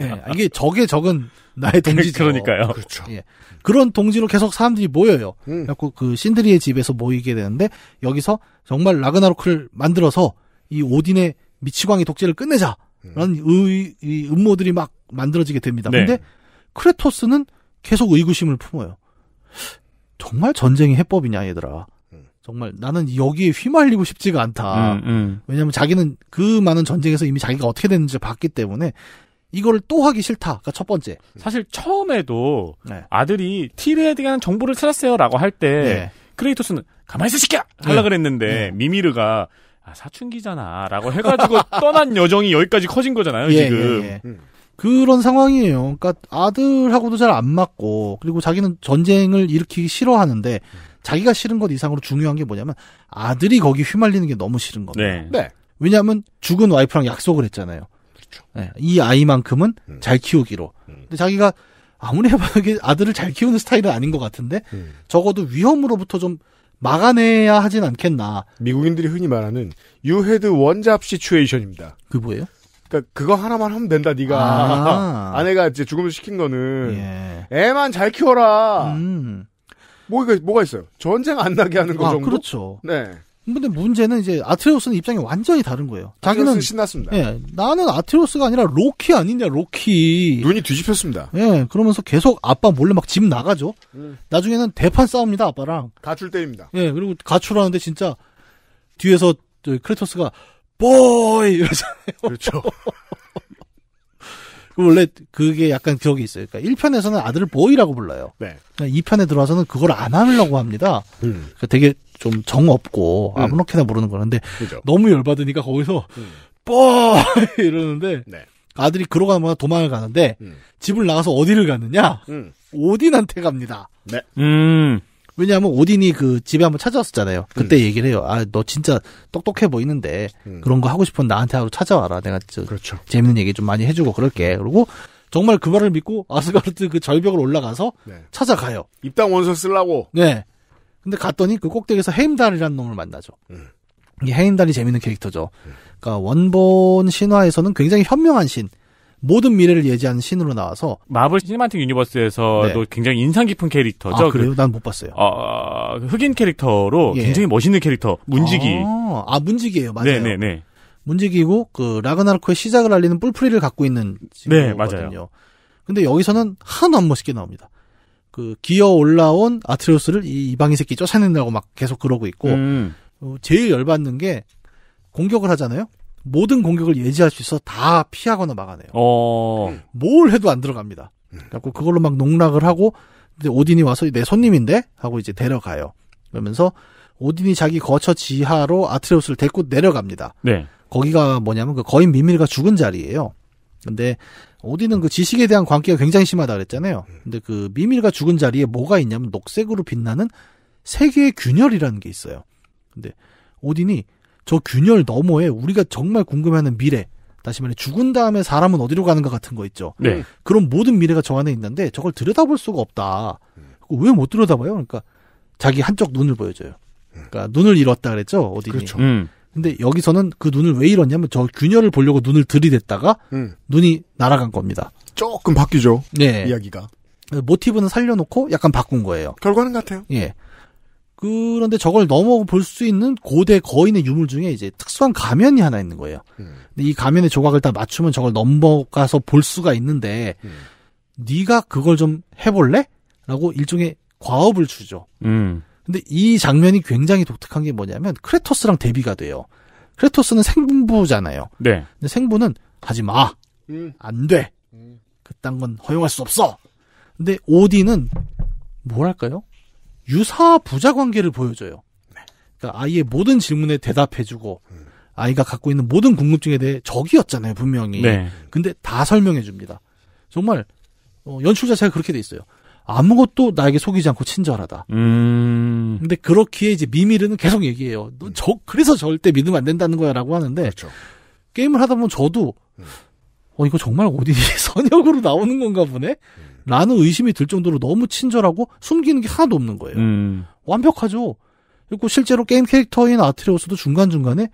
예, 아, 이게 적의 적은 나의 동지죠. 그러니까요. 그렇죠. 예, 그런 동지로 계속 사람들이 모여요. 음. 그래서 그 신드리의 집에서 모이게 되는데 여기서 정말 라그나로크를 만들어서 이 오딘의 미치광이 독재를 끝내자라는 음. 의, 이 음모들이 막 만들어지게 됩니다. 네. 근데 크레토스는 계속 의구심을 품어요. 정말 전쟁이 해법이냐 얘들아. 정말 나는 여기에 휘말리고 싶지가 않다. 음, 음. 왜냐하면 자기는 그 많은 전쟁에서 이미 자기가 어떻게 됐는지 봤기 때문에 이거를 또 하기 싫다. 그러니까 첫 번째. 사실 처음에도 네. 아들이 티르에 대한 정보를 찾았어요라고 할때 네. 크레이토스는 가만히 있어 시켜 하려 네. 그랬는데 네. 미미르가 아, 사춘기잖아라고 해가지고 떠난 여정이 여기까지 커진 거잖아요 예, 예 지금. 예, 예. 음. 그런 상황이에요. 그러니까 아들하고도 잘 안 맞고 그리고 자기는 전쟁을 일으키기 싫어하는데 음. 자기가 싫은 것 이상으로 중요한 게 뭐냐면 아들이 거기 휘말리는 게 너무 싫은 겁니다. 네. 네. 왜냐하면 죽은 와이프랑 약속을 했잖아요. 그렇죠. 네, 이 아이만큼은 음. 잘 키우기로. 음. 근데 자기가 아무리 해봐도 아들을 잘 키우는 스타일은 아닌 것 같은데 음. 적어도 위험으로부터 좀 막아내야 하진 않겠나. 미국인들이 흔히 말하는 유헤드 원잡 시츄에이션입니다. 그 뭐예요? 그러니까 그거 하나만 하면 된다 네가 아. 아내가 이제 죽음을 시킨 거는 예. 애만 잘 키워라. 음. 뭐가 뭐가 있어요? 전쟁 안 나게 하는 거 아, 정도. 그렇죠. 네. 근데 문제는 이제 아트레우스는 입장이 완전히 다른 거예요. 자기는 신났습니다. 예, 나는 아트레우스가 아니라 로키 아니냐 로키. 눈이 뒤집혔습니다. 예, 그러면서 계속 아빠 몰래 막 집 나가죠. 음. 나중에는 대판 싸웁니다 아빠랑. 가출 때입니다. 예, 그리고 가출하는데 진짜 뒤에서 크레토스가 보이 이러잖아요. 그렇죠. 그 원래 그게 약간 기억이 있어요. 그러니까 1편에서는 아들을 보이라고 불러요. 네. 2편에 그러니까 들어와서는 그걸 안 하려고 합니다. 음. 그러니까 되게 좀 정 없고 음. 아무렇게나 부르는 거는데 그죠. 너무 열받으니까 거기서 음. 뻐 이러는데 네. 아들이 그러고 나면 도망을 가는데 음. 집을 나가서 어디를 가느냐? 음. 오딘한테 갑니다. 네. 음. 왜냐하면 오딘이 그 집에 한번 찾아왔었잖아요. 그때 음. 얘기를 해요. 아, 너 진짜 똑똑해 보이는데 음. 그런 거 하고 싶은 나한테 하루 찾아와라. 내가 저 그렇죠. 재밌는 얘기 좀 많이 해주고 그럴게. 그리고 정말 그 말을 믿고 아스가르트 그 절벽을 올라가서 네. 찾아가요. 입당 원서 쓰려고. 네. 근데 갔더니 그 꼭대기에서 헤임달이라는 놈을 만나죠. 음. 이 헤임달이 재밌는 캐릭터죠. 음. 그러니까 원본 신화에서는 굉장히 현명한 신. 모든 미래를 예지하는 신으로 나와서 마블 시네마틱 유니버스에서도 네. 굉장히 인상 깊은 캐릭터죠. 아, 그래요? 그 난못 봤어요. 어, 그 흑인 캐릭터로 예. 굉장히 멋있는 캐릭터 문지기. 아, 아 문지기예요, 맞아요. 네네네. 네, 네. 문지기고 그라그나르크의 시작을 알리는 뿔풀이를 갖고 있는 친구거든요. 네, 근데 여기서는 하나도 안 멋있게 나옵니다. 그 기어 올라온 아트레우스를 이 이방인 새끼 쫓아낸다고 막 계속 그러고 있고 음. 어, 제일 열받는 게 공격을 하잖아요. 모든 공격을 예지할 수 있어 다 피하거나 막아내요. 어... 뭘 해도 안 들어갑니다. 그래갖고 그걸로 막 농락을 하고 근데 오딘이 와서 내 손님인데 하고 이제 데려가요. 그러면서 오딘이 자기 거처 지하로 아트레우스를 데리고 내려갑니다. 네. 거기가 뭐냐면 그 거인 미밀가 죽은 자리예요. 근데 오딘은 그 지식에 대한 관계가 굉장히 심하다 그랬잖아요. 근데 그 미밀가 죽은 자리에 뭐가 있냐면 녹색으로 빛나는 세계의 균열이라는 게 있어요. 근데 오딘이 저 균열 너머에 우리가 정말 궁금해하는 미래, 다시 말해 죽은 다음에 사람은 어디로 가는것 같은 거 있죠. 네. 그런 모든 미래가 저 안에 있는데 저걸 들여다볼 수가 없다. 왜 못 들여다봐요? 그러니까 자기 한쪽 눈을 보여줘요. 그러니까 눈을 잃었다 그랬죠 어디 그렇죠. 음. 근데 여기서는 그 눈을 왜 잃었냐면 저 균열을 보려고 눈을 들이댔다가 음. 눈이 날아간 겁니다. 조금 바뀌죠. 네. 이야기가. 모티브는 살려놓고 약간 바꾼 거예요. 결과는 같아요. 예. 그런데 저걸 넘어 볼 수 있는 고대 거인의 유물 중에 이제 특수한 가면이 하나 있는 거예요. 음. 이 가면의 조각을 다 맞추면 저걸 넘어가서 볼 수가 있는데 음. 네가 그걸 좀 해볼래? 라고 일종의 과업을 주죠. 음. 근데 이 장면이 굉장히 독특한 게 뭐냐면 크레토스랑 대비가 돼요. 크레토스는 생분부잖아요. 네. 근데 생분은 하지 마. 음. 안 돼. 음. 그딴 건 허용할 수 없어. 근데 오디는 뭐랄까요? 유사 부자 관계를 보여줘요. 네. 그러니까 아이의 모든 질문에 대답해주고 아이가 갖고 있는 모든 궁금증에 대해 적이었잖아요 분명히. 네. 근데 다 설명해줍니다. 정말 어, 연출 자체가 그렇게 돼 있어요. 아무것도 나에게 속이지 않고 친절하다. 음. 근데 그렇기에 이제 미미르는 계속 얘기해요. 너 음. 저, 그래서 절대 믿으면 안 된다는 거야라고 하는데 그렇죠. 게임을 하다 보면 저도 음. 어 이거 정말 어디 선역으로 나오는 건가 보네. 음. 라는 의심이 들 정도로 너무 친절하고 숨기는 게 하나도 없는 거예요. 음. 완벽하죠. 그리고 실제로 게임 캐릭터인 아트레오스도 중간중간에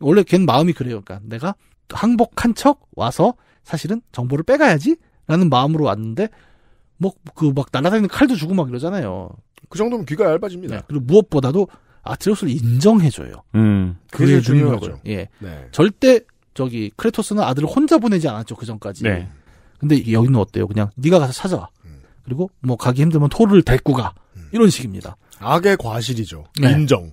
원래 걘 마음이 그래요. 그러니까 내가 항복한 척 와서 사실은 정보를 빼가야지 라는 마음으로 왔는데 뭐 그 막 날아다니는 칼도 주고 막 이러잖아요. 그 정도면 귀가 얇아집니다. 네. 그리고 무엇보다도 아트레오스를 인정해줘요. 음, 그게 중요하죠. 예, 네. 절대 저기 크레토스는 아들을 혼자 보내지 않았죠 그 전까지. 네. 근데 여기는 어때요? 그냥 네가 가서 찾아와. 음. 그리고 뭐 가기 힘들면 토를 데리고 가. 음. 이런 식입니다. 악의 과실이죠. 네. 인정.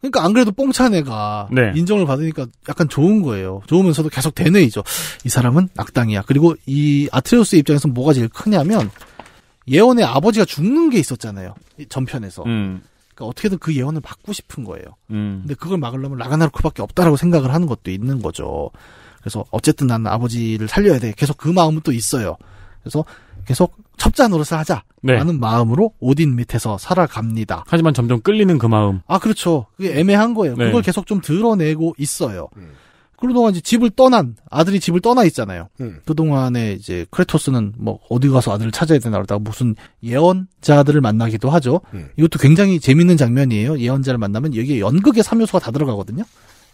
그러니까 안 그래도 뽕찬 애가 네. 인정을 받으니까 약간 좋은 거예요. 좋으면서도 계속 대뇌이죠. 이 사람은 악당이야. 그리고 이아트레우스 입장에서 뭐가 제일 크냐면 예언의 아버지가 죽는 게 있었잖아요. 전편에서. 음. 그러니까 어떻게든 그 예언을 받고 싶은 거예요. 음. 근데 그걸 막으려면 라가나로크밖에 없다라고 생각을 하는 것도 있는 거죠. 그래서 어쨌든 나는 아버지를 살려야 돼. 계속 그 마음은 또 있어요. 그래서 계속 첩자 노릇을 하자. 네. 라는 마음으로 오딘 밑에서 살아갑니다. 하지만 점점 끌리는 그 마음. 아, 그렇죠. 그게 애매한 거예요. 네. 그걸 계속 좀 드러내고 있어요. 음. 그동안 이제 집을 떠난, 아들이 집을 떠나 있잖아요. 음. 그동안에 이제 크레토스는 뭐 어디 가서 아들을 찾아야 되나 그러다가 무슨 예언자들을 만나기도 하죠. 음. 이것도 굉장히 재밌는 장면이에요. 예언자를 만나면 여기에 연극의 3요소가 다 들어가거든요.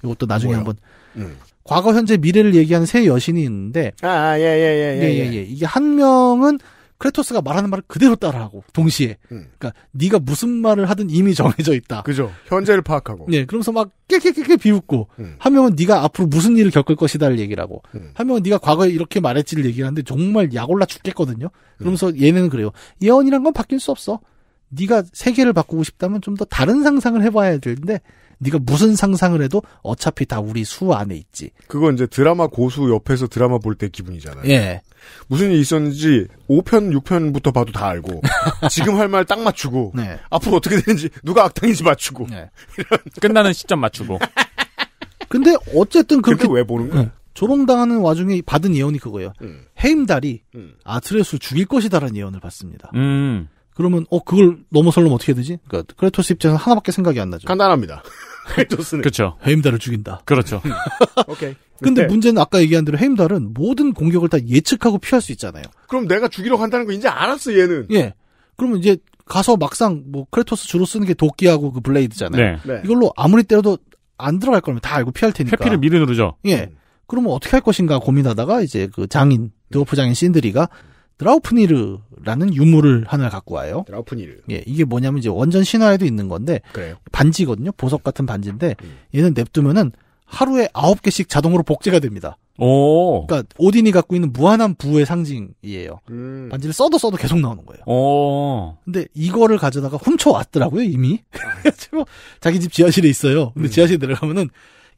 이것도 나중에 뭐요? 한번. 음. 과거, 현재, 미래를 얘기하는 세 여신이 있는데 아, 아 예, 예, 예, 예, 예, 예, 예, 예, 이게 한 명은 크레토스가 말하는 말을 그대로 따라하고 동시에 음. 그러니까 네가 무슨 말을 하든 이미 정해져 있다. 그죠. 현재를 파악하고. 네. 그러면서 막 깨깨깨깨 비웃고 음. 한 명은 네가 앞으로 무슨 일을 겪을 것이다를 얘기하고 음. 한 명은 네가 과거에 이렇게 말했지를 얘기하는데 정말 약올라 죽겠거든요. 그러면서 얘네는 그래요. 예언이란 건 바뀔 수 없어. 네가 세계를 바꾸고 싶다면 좀 더 다른 상상을 해봐야 되는데 네가 무슨 상상을 해도 어차피 다 우리 수 안에 있지. 그건 이제 드라마 고수 옆에서 드라마 볼 때 기분이잖아요. 예. 무슨 일이 있었는지 5편, 6편부터 봐도 다 알고 지금 할 말 딱 맞추고 네. 앞으로 어떻게 되는지 누가 악당인지 맞추고 네. 끝나는 시점 맞추고. 근데 어쨌든 그렇게 왜 보는 거야? 응. 네. 조롱당하는 와중에 받은 예언이 그거예요. 음. 헤임달이 음. 아트레스 를 죽일 것이다라는 예언을 받습니다. 음. 그러면 어 그걸 넘어설려면 어떻게 해야 되지? 그러니까 크레토스 입장에서 하나밖에 생각이 안 나죠. 간단합니다. 조스는. 그렇죠. 헤임달을 죽인다. 그렇죠. 음. 오케이. 근데 네. 문제는 아까 얘기한 대로 헤임달은 모든 공격을 다 예측하고 피할 수 있잖아요. 그럼 내가 죽이려고 한다는 거 이제 알았어 얘는. 예. 그러면 이제 가서 막상 뭐 크레토스 주로 쓰는 게 도끼하고 그 블레이드잖아요. 네. 네. 이걸로 아무리 때려도 안 들어갈 거면 다 알고 피할 테니까. 회피를 미리 누르죠. 예. 음. 그러면 어떻게 할 것인가 고민하다가 이제 그 장인 드워프 장인 신드리가 드라우프니르라는 유물을 하나 갖고 와요. 드라우프니르. 예, 이게 뭐냐면 이제 원전 신화에도 있는 건데 그래요. 반지거든요. 보석 같은 반지인데 음. 얘는 냅두면은 하루에 아홉 개씩 자동으로 복제가 됩니다. 오. 그러니까 오딘이 갖고 있는 무한한 부의 상징이에요. 음. 반지를 써도 써도 계속 나오는 거예요. 오. 근데 이거를 가져다가 훔쳐왔더라고요 이미. 아. 지고 자기 집 지하실에 있어요. 근데 음. 지하실에 들어가면은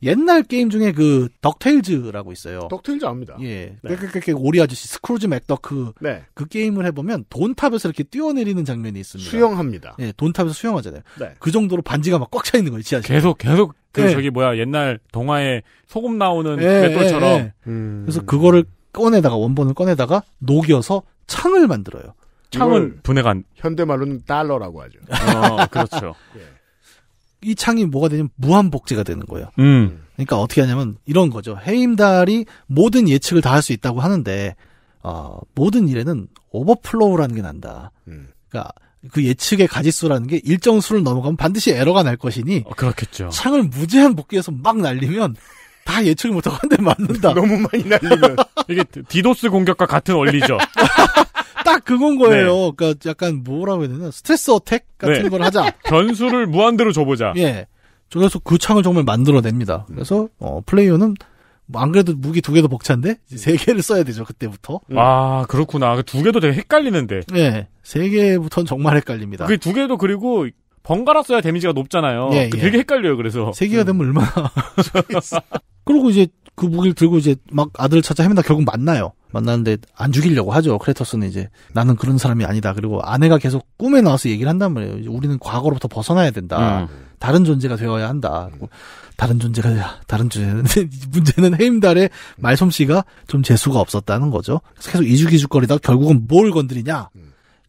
옛날 게임 중에 그 덕테일즈라고 있어요. 덕테일즈 압니다. 예. 네. 그, 그, 그, 오리 아저씨 스크루즈 맥더크 네. 그 게임을 해보면 돈탑에서 이렇게 뛰어내리는 장면이 있습니다. 수영합니다. 예, 돈탑에서 수영하잖아요. 네. 그 정도로 반지가 막 꽉 차 있는 거예요. 지하실. 계속 계속 그 예. 저기 뭐야 옛날 동화에 소금 나오는 예, 맷돌처럼. 예, 예, 음... 그래서 그거를 꺼내다가 원본을 꺼내다가 녹여서 창을 만들어요. 창을 분해간 현대말로는 달러라고 하죠. 어, 그렇죠. 예. 이 창이 뭐가 되냐면 무한복제가 되는 거예요. 음. 그러니까 어떻게 하냐면 이런 거죠. 헤임달이 모든 예측을 다 할 수 있다고 하는데 어, 모든 일에는 오버플로우라는 게 난다. 음. 그러니까 그 예측의 가지수라는 게 일정 수를 넘어가면 반드시 에러가 날 것이니 어, 그렇겠죠. 창을 무제한 복귀해서 막 날리면 다 예측을 못하고 한 대 맞는다. 너무 많이 날리면 이게 디도스 공격과 같은 원리죠. 딱 그건 거예요. 네. 그러니까 약간 뭐라고 해야 되나 스트레스 어택 같은 네. 걸 하자. 변수를 무한대로 줘보자. 예. 그래서 그 창을 정말 만들어냅니다. 그래서 어, 플레이어는 뭐 안 그래도 무기 두 개도 벅찬데 세 개를 써야 되죠 그때부터. 음. 아 그렇구나. 그 두 개도 되게 헷갈리는데. 네, 세 개부터는 정말 헷갈립니다. 그 두 개도 그리고 번갈아 써야 데미지가 높잖아요. 예, 그 예. 되게 헷갈려요. 그래서 세 개가 되면 음. 얼마나. 그리고 이제 그 무기를 들고 이제 막 아들을 찾아 헤맨다 결국 만나요. 만나는데 안 죽이려고 하죠. 크레터스는 이제 나는 그런 사람이 아니다. 그리고 아내가 계속 꿈에 나와서 얘기를 한단 말이에요. 우리는 과거로부터 벗어나야 된다. 음. 다른 존재가 되어야 한다. 다른 존재가 되야 다른 존재는 문제는 헤임달의 말솜씨가 좀 재수가 없었다는 거죠. 그래서 계속 이죽이죽거리다 결국은 뭘 건드리냐?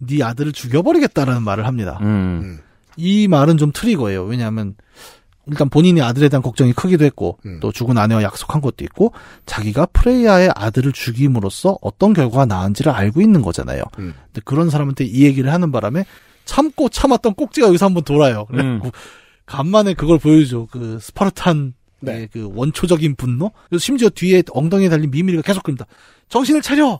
네 아들을 죽여버리겠다라는 말을 합니다. 음. 이 말은 좀 틀린 거예요 왜냐하면 일단 본인의 아들에 대한 걱정이 크기도 했고 음. 또 죽은 아내와 약속한 것도 있고 자기가 프레이아의 아들을 죽임으로써 어떤 결과가 나은지를 알고 있는 거잖아요. 음. 근데 그런 사람한테 이 얘기를 하는 바람에 참고 참았던 꼭지가 여기서 한번 돌아요. 그래갖고 음. 간만에 그걸 보여줘. 그 스파르탄 네. 그 원초적인 분노. 그래서 심지어 뒤에 엉덩이에 달린 미미리가 계속 그럽니다. 정신을 차려.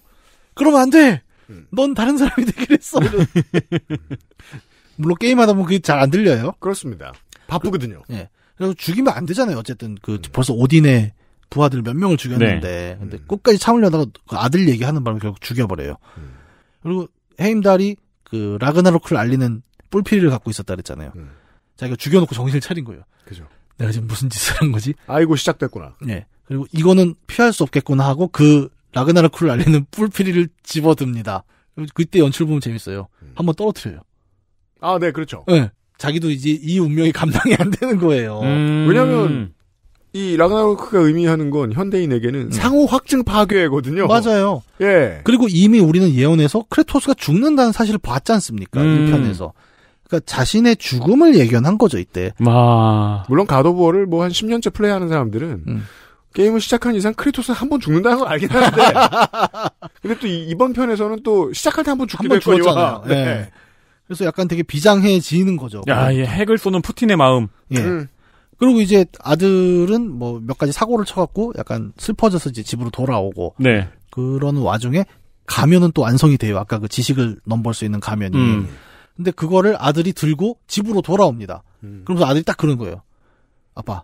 그러면 안 돼. 음. 넌 다른 사람이 되기로 했어. 물론 게임하다 보면 그게 잘 안 들려요. 그렇습니다. 바쁘거든요. 그, 예. 그래서 죽이면 안 되잖아요. 어쨌든 그 음. 벌써 오딘의 부하들 몇 명을 죽였는데 네. 근데 음. 끝까지 참으려다가 그 아들 얘기하는 바람에 결국 죽여버려요. 음. 그리고 헤임달이 그 라그나로크를 알리는 뿔피리를 갖고 있었다 그랬잖아요. 음. 자기가 죽여놓고 정신을 차린 거예요. 그죠. 내가 지금 무슨 짓을 한 거지? 아이고 시작됐구나. 네. 그리고 이거는 피할 수 없겠구나 하고 그 라그나로크를 알리는 뿔피리를 집어듭니다. 그때 연출 보면 재밌어요. 음. 한번 떨어뜨려요. 아, 네, 그렇죠. 네. 자기도 이제 이 운명이 감당이 안 되는 거예요. 음. 왜냐하면 이 라그나로크가 의미하는 건 현대인에게는 음. 상호 확증 파괴거든요. 맞아요. 예. 그리고 이미 우리는 예언에서 크레토스가 죽는다는 사실을 봤지 않습니까? 음. 이 편에서. 그러니까 자신의 죽음을 예견한 거죠, 이때. 아. 물론 가도부어를 뭐 한 10년째 플레이하는 사람들은 음. 게임을 시작한 이상 크레토스한번 죽는다는 걸 알긴 하는데. 근데 또 이번 편에서는 또 시작할 때 한 번 죽기도 했거든요. 네. 네. 그래서 약간 되게 비장해지는 거죠. 야, 예, 핵을 쏘는 푸틴의 마음. 예. 음. 그리고 이제 아들은 뭐 몇 가지 사고를 쳐갖고 약간 슬퍼져서 이제 집으로 돌아오고. 네. 그런 와중에 가면은 또 완성이 돼요. 아까 그 지식을 넘볼 수 있는 가면이. 음. 근데 그거를 아들이 들고 집으로 돌아옵니다. 음. 그러면서 아들이 딱 그런 거예요. 아빠,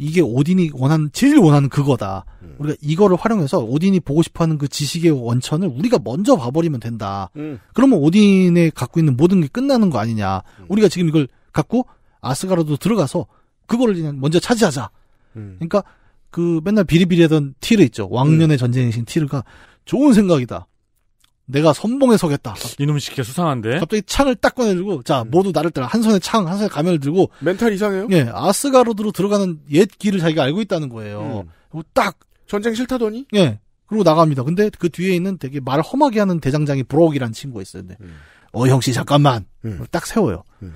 이게 오딘이 원하는 제일 원하는 그거다. 음. 우리가 이거를 활용해서 오딘이 보고 싶어하는 그 지식의 원천을 우리가 먼저 봐버리면 된다. 음. 그러면 오딘의 갖고 있는 모든 게 끝나는 거 아니냐. 음. 우리가 지금 이걸 갖고 아스가르도 들어가서 그거를 그냥 먼저 차지하자. 음. 그러니까 그 맨날 비리비리하던 티르 있죠. 왕년의 음. 전쟁이신 티르가 좋은 생각이다. 내가 선봉에 서겠다. 이놈 시켜 수상한데. 갑자기 창을 딱 꺼내들고 자 음. 모두 나를 따라 한 손에 창, 한 손에 가면을 들고 멘탈 이상해요. 예, 아스가로드로 들어가는 옛 길을 자기가 알고 있다는 거예요. 음. 딱 전쟁 싫다더니. 예. 그리고 나갑니다. 근데 그 뒤에 있는 되게 말 험하게 하는 대장장이 브로옥이라는 친구가 있었는데, 음. 어, 형씨, 잠깐만. 음. 딱 세워요. 음.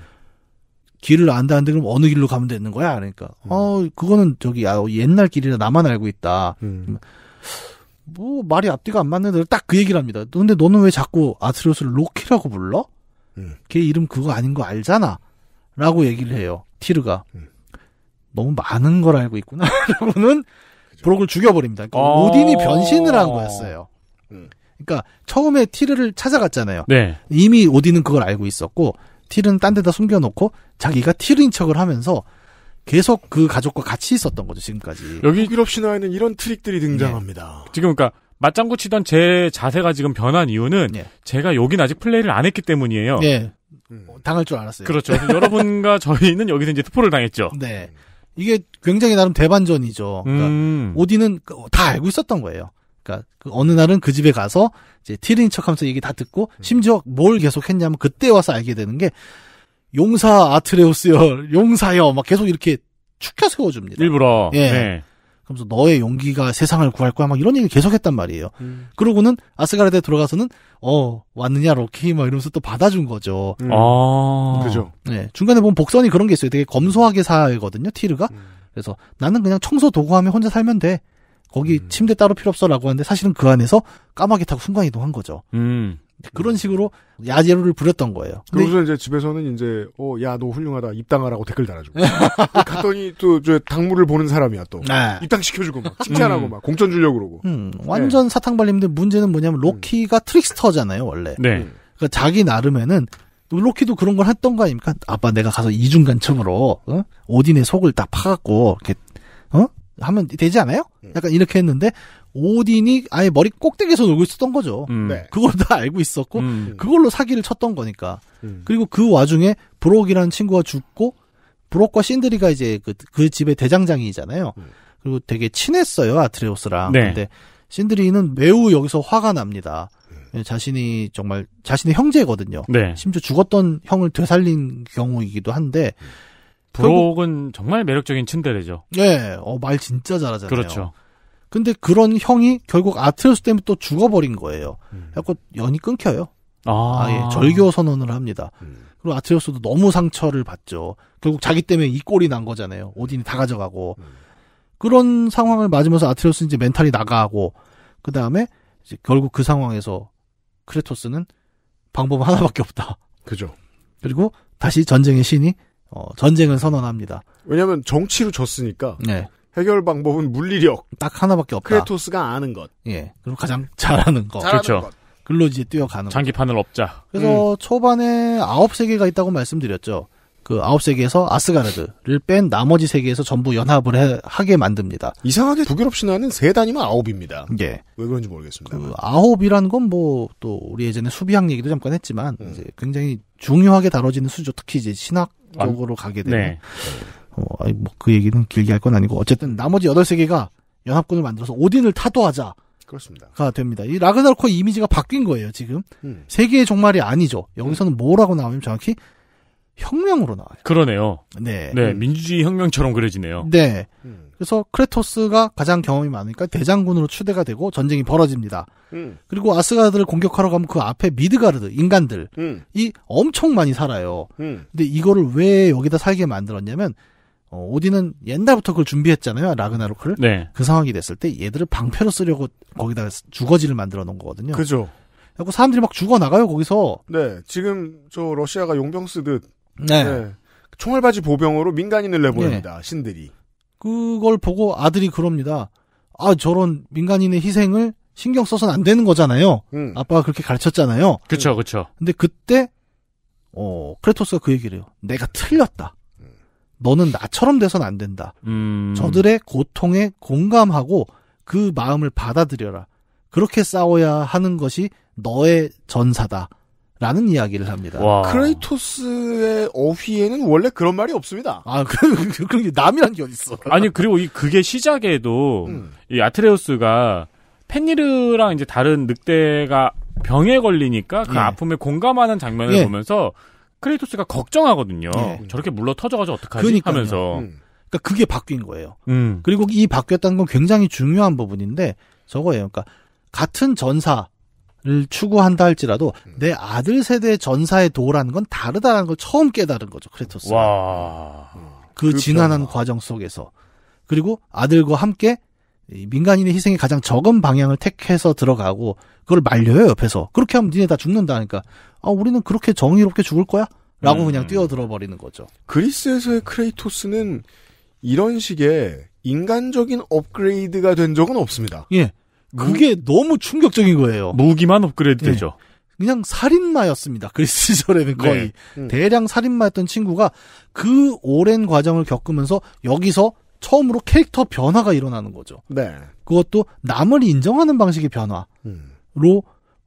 길을 안다는데 그럼 어느 길로 가면 되는 거야? 그러니까, 음. 어, 그거는 저기, 아, 옛날 길이라 나만 알고 있다. 음. 뭐 말이 앞뒤가 안 맞는데 딱 그 얘기를 합니다. 근데 너는 왜 자꾸 아트레우스를 로키라고 불러? 음. 걔 이름 그거 아닌 거 알잖아. 라고 얘기를 해요. 티르가. 음. 너무 많은 걸 알고 있구나. 라고는 그죠. 브록을 죽여버립니다. 그러니까 어... 오딘이 변신을 한 거였어요. 음. 그러니까 처음에 티르를 찾아갔잖아요. 네. 이미 오딘은 그걸 알고 있었고 티르는 딴 데다 숨겨놓고 자기가 티르인 척을 하면서 계속 그 가족과 같이 있었던 거죠 지금까지. 여기 유럽 신화에는 이런 트릭들이 등장합니다. 네. 지금 그러니까 맞장구 치던 제 자세가 지금 변한 이유는 네. 제가 여긴 아직 플레이를 안 했기 때문이에요. 네. 음. 어, 당할 줄 알았어요. 그렇죠. 여러분과 저희는 여기서 이제 투포를 당했죠. 네. 이게 굉장히 나름 대반전이죠. 그러니까 음. 오디는 그 다 알고 있었던 거예요. 그러니까 그 어느 날은 그 집에 가서 이제 티린 척하면서 얘기 다 듣고 음. 심지어 뭘 계속 했냐면 그때 와서 알게 되는 게 용사 아트레우스여, 용사여, 막 계속 이렇게 축켜 세워줍니다. 일부러. 예. 네. 그러면서 너의 용기가 세상을 구할 거야, 막 이런 얘기 계속 했단 말이에요. 음. 그러고는 아스가르드에 들어가서는, 어, 왔느냐, 로키, 막 이러면서 또 받아준 거죠. 음. 아. 그죠. 네. 중간에 보면 복선이 그런 게 있어요. 되게 검소하게 살거든요, 티르가. 음. 그래서 나는 그냥 청소 도구하면 혼자 살면 돼. 거기 음. 침대 따로 필요 없어라고 하는데 사실은 그 안에서 까마귀 타고 순간이동한 거죠. 음. 네, 그런 식으로 야재로를 부렸던 거예요. 그래서 이제 집에서는 이제 어야 너 훌륭하다 입당하라고 댓글 달아주고 갔더니 또 저 당무를 보는 사람이야 또 네. 입당시켜주고 막 칭찬하고 음. 막 공천 주려고 그러고 음, 완전 네. 사탕발림인데 문제는 뭐냐면 로키가 음. 트릭스터잖아요 원래. 네. 음. 그러니까 자기 나름에는 로키도 그런 걸 했던 거 아닙니까? 아빠 내가 가서 이중간청으로 어? 오딘의 속을 딱 파갖고 이렇게 어 하면 되지 않아요? 음. 약간 이렇게 했는데 오딘이 아예 머리 꼭대기에서 놀고 있었던 거죠. 음. 네. 그걸 다 알고 있었고 음. 그걸로 사기를 쳤던 거니까. 음. 그리고 그 와중에 브록이라는 친구가 죽고 브록과 신드리가 이제 그, 그 집의 대장장이잖아요. 음. 그리고 되게 친했어요 아트레우스랑 네. 근데 신드리는 매우 여기서 화가 납니다. 음. 자신이 정말 자신의 형제거든요. 네. 심지어 죽었던 형을 되살린 경우이기도 한데 브록은 정말 매력적인 친데레죠. 네, 어, 말 진짜 잘하잖아요. 그렇죠. 근데 그런 형이 결국 아트레우스 때문에 또 죽어버린 거예요. 음. 그래서 연이 끊겨요. 아, 예, 절교 선언을 합니다. 음. 그리고 아트레우스도 너무 상처를 받죠. 결국 자기 때문에 이 꼴이 난 거잖아요. 오딘이 다 가져가고. 음. 그런 상황을 맞으면서 아트레우스 이제 멘탈이 나가고, 그 다음에 결국 그 상황에서 크레토스는 방법 하나밖에 없다. 그죠. 그리고 다시 전쟁의 신이 어, 전쟁을 선언합니다. 왜냐하면 정치로 졌으니까 네. 해결 방법은 물리력. 딱 하나밖에 없다. 크레토스가 아는 것. 예. 그리고 가장 잘하는 것. 잘하는 그렇죠. 것. 근로지에 뛰어가는 장기판을 업자. 그래서 음. 초반에 아홉 세계가 있다고 말씀드렸죠. 그 아홉 세계에서 아스가르드를 뺀 나머지 세계에서 전부 연합을 해, 하게 만듭니다. 이상하게 북유럽 신화는 세 단위만 아홉입니다. 예. 왜 그런지 모르겠습니다. 그 아홉이라는 건 뭐 또 우리 예전에 수비학 얘기도 잠깐 했지만 음. 이제 굉장히 중요하게 다뤄지는 수죠. 특히 이제 신학적으로 아, 가게 되면. 네. 뭐그 뭐 얘기는 길게 할 건 아니고 어쨌든 나머지 8세계가 연합군을 만들어서 오딘을 타도하자. 그렇습니다. 가 됩니다. 이 라그나로크 이미지가 바뀐 거예요, 지금. 음. 세계의 종말이 아니죠. 여기서는 음. 뭐라고 나오면 정확히 혁명으로 나와요. 그러네요. 네. 네, 음. 민주주의 혁명처럼 그려지네요. 네. 음. 그래서 크레토스가 가장 경험이 많으니까 대장군으로 추대가 되고 전쟁이 벌어집니다. 음. 그리고 아스가드를 공격하러 가면 그 앞에 미드가르드 인간들이 음. 엄청 많이 살아요. 근데 이거를 왜 여기다 살게 만들었냐면 어, 오디는 옛날부터 그걸 준비했잖아요. 라그나로크를. 네. 그 상황이 됐을 때 얘들을 방패로 쓰려고 거기다가 주거지를 만들어 놓은 거거든요. 그죠. 그래고 사람들이 막 죽어 나가요 거기서. 네. 지금 저 러시아가 용병 쓰듯. 네. 네. 총알바지 보병으로 민간인을 내보냅니다. 네. 신들이. 그걸 보고 아들이 그럽니다. 아 저런 민간인의 희생을 신경 써서는안 되는 거잖아요. 음. 아빠가 그렇게 가르쳤잖아요. 그렇죠, 그렇죠. 근데 그때 어 크레토스가 그 얘기를 해요. 내가 틀렸다. 너는 나처럼 돼선 안 된다. 음... 저들의 고통에 공감하고 그 마음을 받아들여라. 그렇게 싸워야 하는 것이 너의 전사다. 라는 이야기를 합니다. 와. 크레이토스의 어휘에는 원래 그런 말이 없습니다. 아, 그런, 그런 남이란 게 어딨어. 아니, 그리고 이, 그게 시작에도, 음. 이 아트레우스가 펜니르랑 이제 다른 늑대가 병에 걸리니까 그 예. 아픔에 공감하는 장면을 예. 보면서 크레이토스가 걱정하거든요. 네. 저렇게 물러 터져가지고 어떡하지 그러니까요. 하면서. 음. 그러니까 그게 바뀐 거예요. 음. 그리고 이 바뀌었다는 건 굉장히 중요한 부분인데 저거예요. 그러니까 같은 전사를 추구한다 할지라도 음. 내 아들 세대 의 전사의 도라는 건 다르다는 걸 처음 깨달은 거죠. 크레토스가. 와. 그 진화하는 그 과정 속에서 그리고 아들과 함께 민간인의 희생이 가장 적은 방향을 택해서 들어가고 그걸 말려요 옆에서 그렇게 하면 니네 다 죽는다니까 아 우리는 그렇게 정의롭게 죽을 거야라고 음. 그냥 뛰어들어 버리는 거죠. 그리스에서의 크레이토스는 이런 식의 인간적인 업그레이드가 된 적은 없습니다. 예, 그게 무... 너무 충격적인 거예요. 무기만 업그레이드되죠. 예. 그냥 살인마였습니다. 그리스 시절에는 거의 네. 음. 대량 살인마였던 친구가 그 오랜 과정을 겪으면서 여기서 처음으로 캐릭터 변화가 일어나는 거죠. 네. 그것도 남을 인정하는 방식의 변화로 음.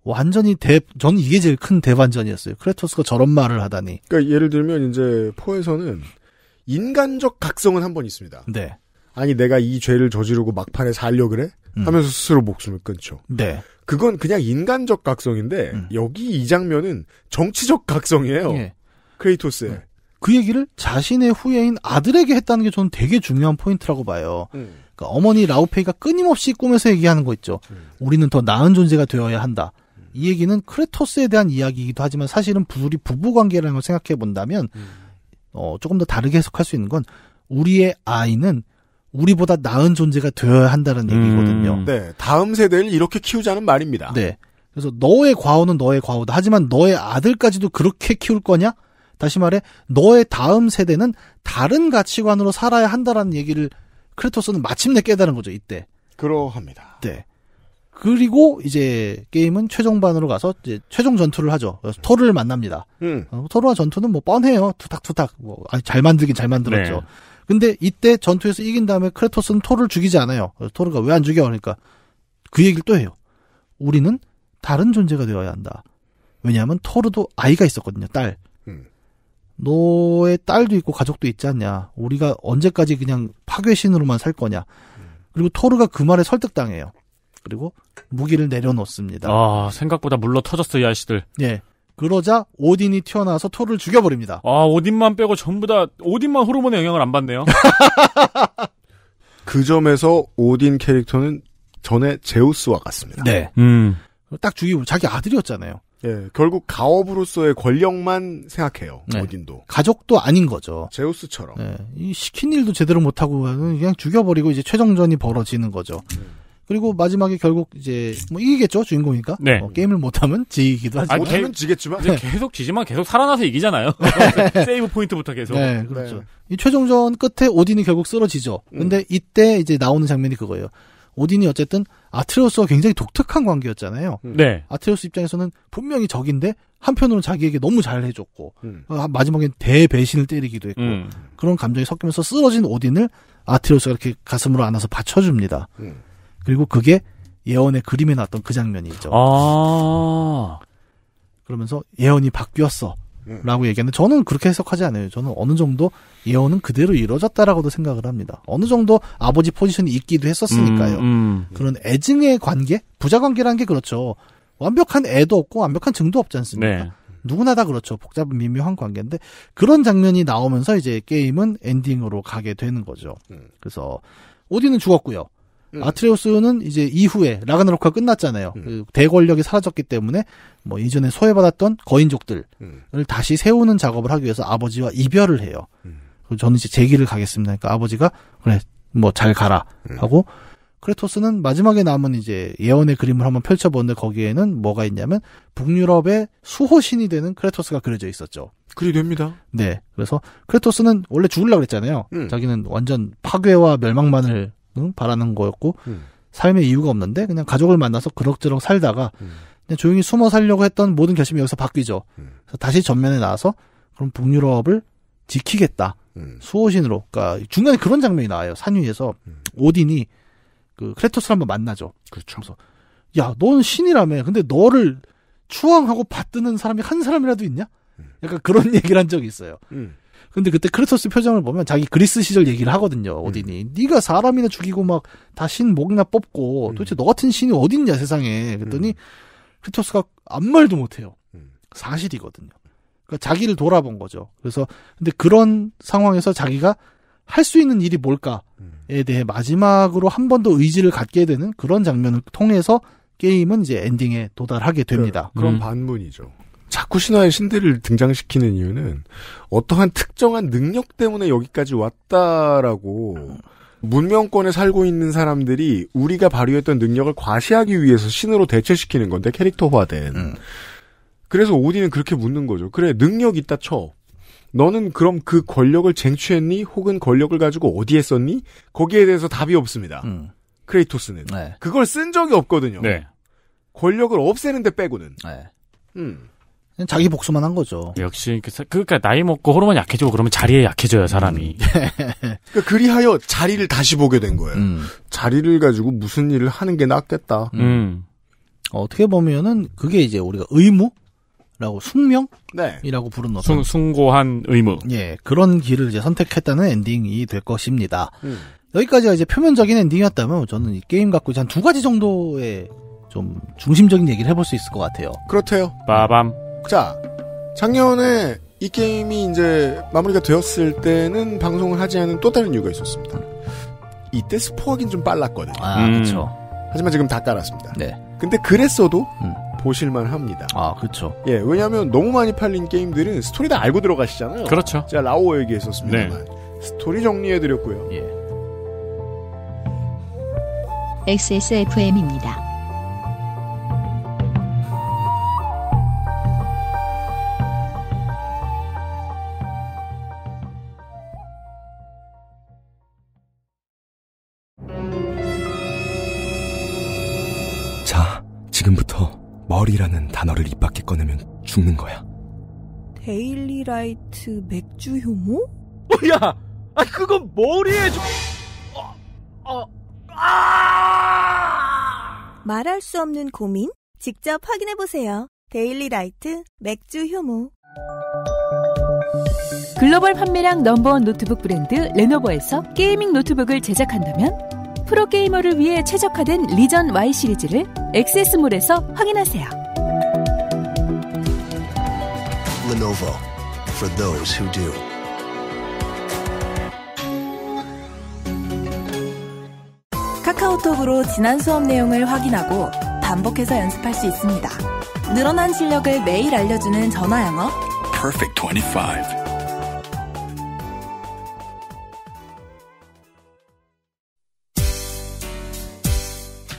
완전히 대, 저는 이게 제일 큰 대반전이었어요. 크레토스가 저런 말을 하다니. 그러니까 예를 들면 이제 포에서는 인간적 각성은 한 번 있습니다. 네. 아니 내가 이 죄를 저지르고 막판에 살려 그래? 음. 하면서 음. 스스로 목숨을 끊죠. 네. 그건 그냥 인간적 각성인데 음. 여기 이 장면은 정치적 각성이에요. 네. 크레이토스의. 네. 그 얘기를 자신의 후예인 아들에게 했다는 게 저는 되게 중요한 포인트라고 봐요. 음. 그러니까 어머니 라우페이가 끊임없이 꿈에서 얘기하는 거 있죠. 음. 우리는 더 나은 존재가 되어야 한다. 음. 이 얘기는 크레토스에 대한 이야기이기도 하지만 사실은 둘이 부부 관계라는 걸 생각해 본다면 음. 어, 조금 더 다르게 해석할 수 있는 건 우리의 아이는 우리보다 나은 존재가 되어야 한다는 음. 얘기거든요. 네, 네, 다음 세대를 이렇게 키우자는 말입니다. 네. 그래서 너의 과오는 너의 과오다. 하지만 너의 아들까지도 그렇게 키울 거냐? 다시 말해 너의 다음 세대는 다른 가치관으로 살아야 한다라는 얘기를 크레토스는 마침내 깨달은 거죠 이때. 그러합니다. 네. 그리고 이제 게임은 최종반으로 가서 이제 최종 전투를 하죠. 토르를 만납니다. 음. 어, 토르와 전투는 뭐 뻔해요. 투닥투닥. 뭐, 아니, 잘 만들긴 잘 만들었죠. 네. 근데 이때 전투에서 이긴 다음에 크레토스는 토르를 죽이지 않아요. 토르가 왜 안 죽여? 그러니까 그 얘기를 또 해요. 우리는 다른 존재가 되어야 한다. 왜냐하면 토르도 아이가 있었거든요. 딸. 너의 딸도 있고 가족도 있지 않냐. 우리가 언제까지 그냥 파괴신으로만 살 거냐. 그리고 토르가 그 말에 설득당해요. 그리고 무기를 내려놓습니다. 아, 생각보다 물러 터졌어, 이 아씨들. 예. 그러자 오딘이 튀어나와서 토르를 죽여버립니다. 아, 오딘만 빼고 전부 다 오딘만 호르몬의 영향을 안 받네요. 그 점에서 오딘 캐릭터는 전에 제우스와 같습니다. 네. 음. 딱 죽이고 자기 아들이었잖아요. 예, 결국 가업으로서의 권력만 생각해요. 네. 어딘도 가족도 아닌 거죠. 제우스처럼. 예, 이 시킨 일도 제대로 못 하고 그냥 죽여버리고 이제 최종전이 벌어지는 거죠. 음. 그리고 마지막에 결국 이제 뭐 이기겠죠 주인공이니까 네. 어, 게임을 못하면 지기도 하지. 아, 못하면 지겠지만 네. 계속 지지만 계속 살아나서 이기잖아요. 네. 세이브 포인트부터 계속. 네, 그렇죠. 네. 이 최종전 끝에 오딘이 결국 쓰러지죠. 근데 음. 이때 이제 나오는 장면이 그거예요. 오딘이 어쨌든 아트레우스와 굉장히 독특한 관계였잖아요. 음. 네. 아트레우스 입장에서는 분명히 적인데 한편으로는 자기에게 너무 잘 해줬고 음. 어, 마지막엔 대배신을 때리기도 했고 음. 그런 감정이 섞이면서 쓰러진 오딘을 아트레우스가 이렇게 가슴으로 안아서 받쳐줍니다. 음. 그리고 그게 예언의 그림에 나왔던 그 장면이 죠 아~ 그러면서 예언이 바뀌었어. 라고 얘기하는데 저는 그렇게 해석하지 않아요. 저는 어느 정도 예언은 그대로 이루어졌다라고도 생각을 합니다. 어느 정도 아버지 포지션이 있기도 했었으니까요. 음, 음. 그런 애증의 관계, 부자 관계라는 게 그렇죠. 완벽한 애도 없고 완벽한 증도 없지 않습니까? 네. 누구나 다 그렇죠. 복잡한 미묘한 관계인데 그런 장면이 나오면서 이제 게임은 엔딩으로 가게 되는 거죠. 음. 그래서 오디는 죽었고요. 음. 아트레우스는 이제 이후에 라그나로크가 끝났잖아요. 음. 그 대권력이 사라졌기 때문에 뭐 이전에 소외받았던 거인족들을 음. 다시 세우는 작업을 하기 위해서 아버지와 이별을 해요. 음. 저는 이제 제 길을 가겠습니다. 그러니까 아버지가 그래 뭐 잘 가라 음. 하고 크레토스는 마지막에 남은 이제 예언의 그림을 한번 펼쳐보는데 거기에는 뭐가 있냐면 북유럽의 수호신이 되는 크레토스가 그려져 있었죠. 그리 됩니다. 네. 그래서 크레토스는 원래 죽을라 그랬잖아요. 음. 자기는 완전 파괴와 멸망만을 응? 바라는 거였고 음. 삶의 이유가 없는데 그냥 가족을 만나서 그럭저럭 살다가 음. 그냥 조용히 숨어 살려고 했던 모든 결심이 여기서 바뀌죠. 음. 그래서 다시 전면에 나와서 그럼 북유럽을 지키겠다. 음. 수호신으로. 그러니까 중간에 그런 장면이 나와요. 산 위에서 음. 오딘이 그 크레토스를 한번 만나죠. 그렇죠. 그래서 야, 넌 신이라며. 근데 너를 추앙하고 받드는 사람이 한 사람이라도 있냐? 약간 그런 얘기를 한 적이 있어요. 음. 근데 그때 크레토스 표정을 보면 자기 그리스 시절 얘기를 하거든요. 어디니? 음. 네가 사람이나 죽이고 막 다신 목이나 뽑고 음. 도대체 너 같은 신이 어딨냐 세상에. 그랬더니 음. 크레토스가 아무 말도 못해요. 음. 사실이거든요. 그러니까 자기를 돌아본 거죠. 그래서 근데 그런 상황에서 자기가 할 수 있는 일이 뭘까에 음. 대해 마지막으로 한 번 더 의지를 갖게 되는 그런 장면을 통해서 게임은 이제 엔딩에 도달하게 됩니다. 네, 그런 음. 반문이죠. 자꾸 신화의 신들을 등장시키는 이유는 어떠한 특정한 능력 때문에 여기까지 왔다라고 문명권에 살고 있는 사람들이 우리가 발휘했던 능력을 과시하기 위해서 신으로 대체시키는 건데 캐릭터화된. 음. 그래서 오디는 그렇게 묻는 거죠. 그래 능력 있다 쳐. 너는 그럼 그 권력을 쟁취했니? 혹은 권력을 가지고 어디에 썼니? 거기에 대해서 답이 없습니다. 음. 크레이토스는 네. 그걸 쓴 적이 없거든요. 네. 권력을 없애는데 빼고는. 네. 음. 자기 복수만 한 거죠. 역시 그 그러니까 나이 먹고 호르몬 약해지고 그러면 자리에 약해져요 사람이. 음, 네. 그러니까 그리하여 자리를 다시 보게 된 거예요. 음. 자리를 가지고 무슨 일을 하는 게 낫겠다. 음. 음. 어, 어떻게 보면은 그게 이제 우리가 의무라고 숙명이라고 네. 부른는 어떤 숭고한 의무. 예 그런 길을 이제 선택했다는 엔딩이 될 것입니다. 음. 여기까지가 이제 표면적인 엔딩이었다면 저는 이 게임 갖고 한 두 가지 정도의 좀 중심적인 얘기를 해볼 수 있을 것 같아요. 그렇대요. 빠밤. 자, 작년에 이 게임이 이제 마무리가 되었을 때는 방송을 하지 않은 또 다른 이유가 있었습니다. 이때 스포하긴 좀 빨랐거든요. 아, 음. 그죠 하지만 지금 다 깔았습니다. 네. 근데 그랬어도 음. 보실만 합니다. 아, 그죠 예, 왜냐하면 너무 많이 팔린 게임들은 스토리 다 알고 들어가시잖아요. 그렇죠. 제가 라오어 얘기했었습니다만 네. 스토리 정리해드렸고요. 예. XSFM입니다. 머리라는 단어를 입 밖에 꺼내면 죽는 거야. 데일리라이트 맥주 효모? 뭐야! 아 그건 머리에 좀... 어, 어, 아! 말할 수 없는 고민? 직접 확인해 보세요. 데일리라이트 맥주 효모. 글로벌 판매량 넘버원 노트북 브랜드 레노버에서 게이밍 노트북을 제작한다면 프로게이머를 위해 최적화된 리전 Y 시리즈를 액세스몰에서 확인하세요. Lenovo for those who do. 카카오톡으로 지난 수업 내용을 확인하고 반복해서 연습할 수 있습니다. 늘어난 실력을 매일 알려주는 전화 영어. Perfect 25.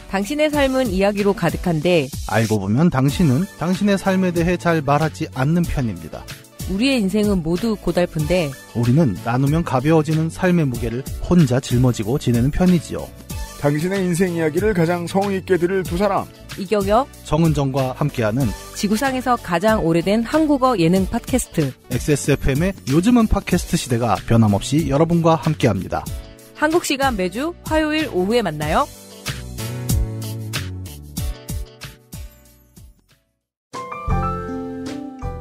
당신의 삶은 이야기로 가득한데 알고 보면 당신은 당신의 삶에 대해 잘 말하지 않는 편입니다. 우리의 인생은 모두 고달픈데 우리는 나누면 가벼워지는 삶의 무게를 혼자 짊어지고 지내는 편이지요. 당신의 인생 이야기를 가장 성의 있게 들을 두 사람 이경혁 정은정과 함께하는 지구상에서 가장 오래된 한국어 예능 팟캐스트 XSFM의 요즘은 팟캐스트 시대가 변함없이 여러분과 함께합니다. 한국 시간 매주 화요일 오후에 만나요.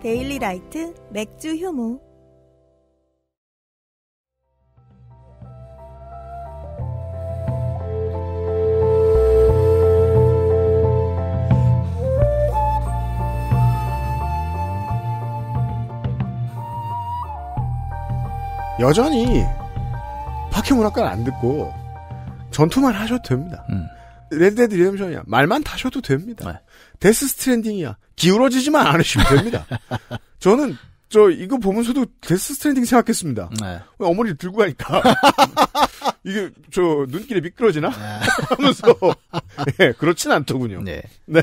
데일리 라이트 맥주 효모 여전히 파케문학관 안 듣고 전투만 하셔도 됩니다. 음. 레드데드 리뎀션이야 말만 타셔도 됩니다. 네. 데스 스트랜딩이야. 기울어지지만 않으시면 됩니다. 저는 저 이거 보면서도 데스 스트랜딩 생각했습니다. 네. 어머니 들고 가니까 이게 저 눈길이 미끄러지나 네. 하면서 네, 그렇진 않더군요. 네. 네.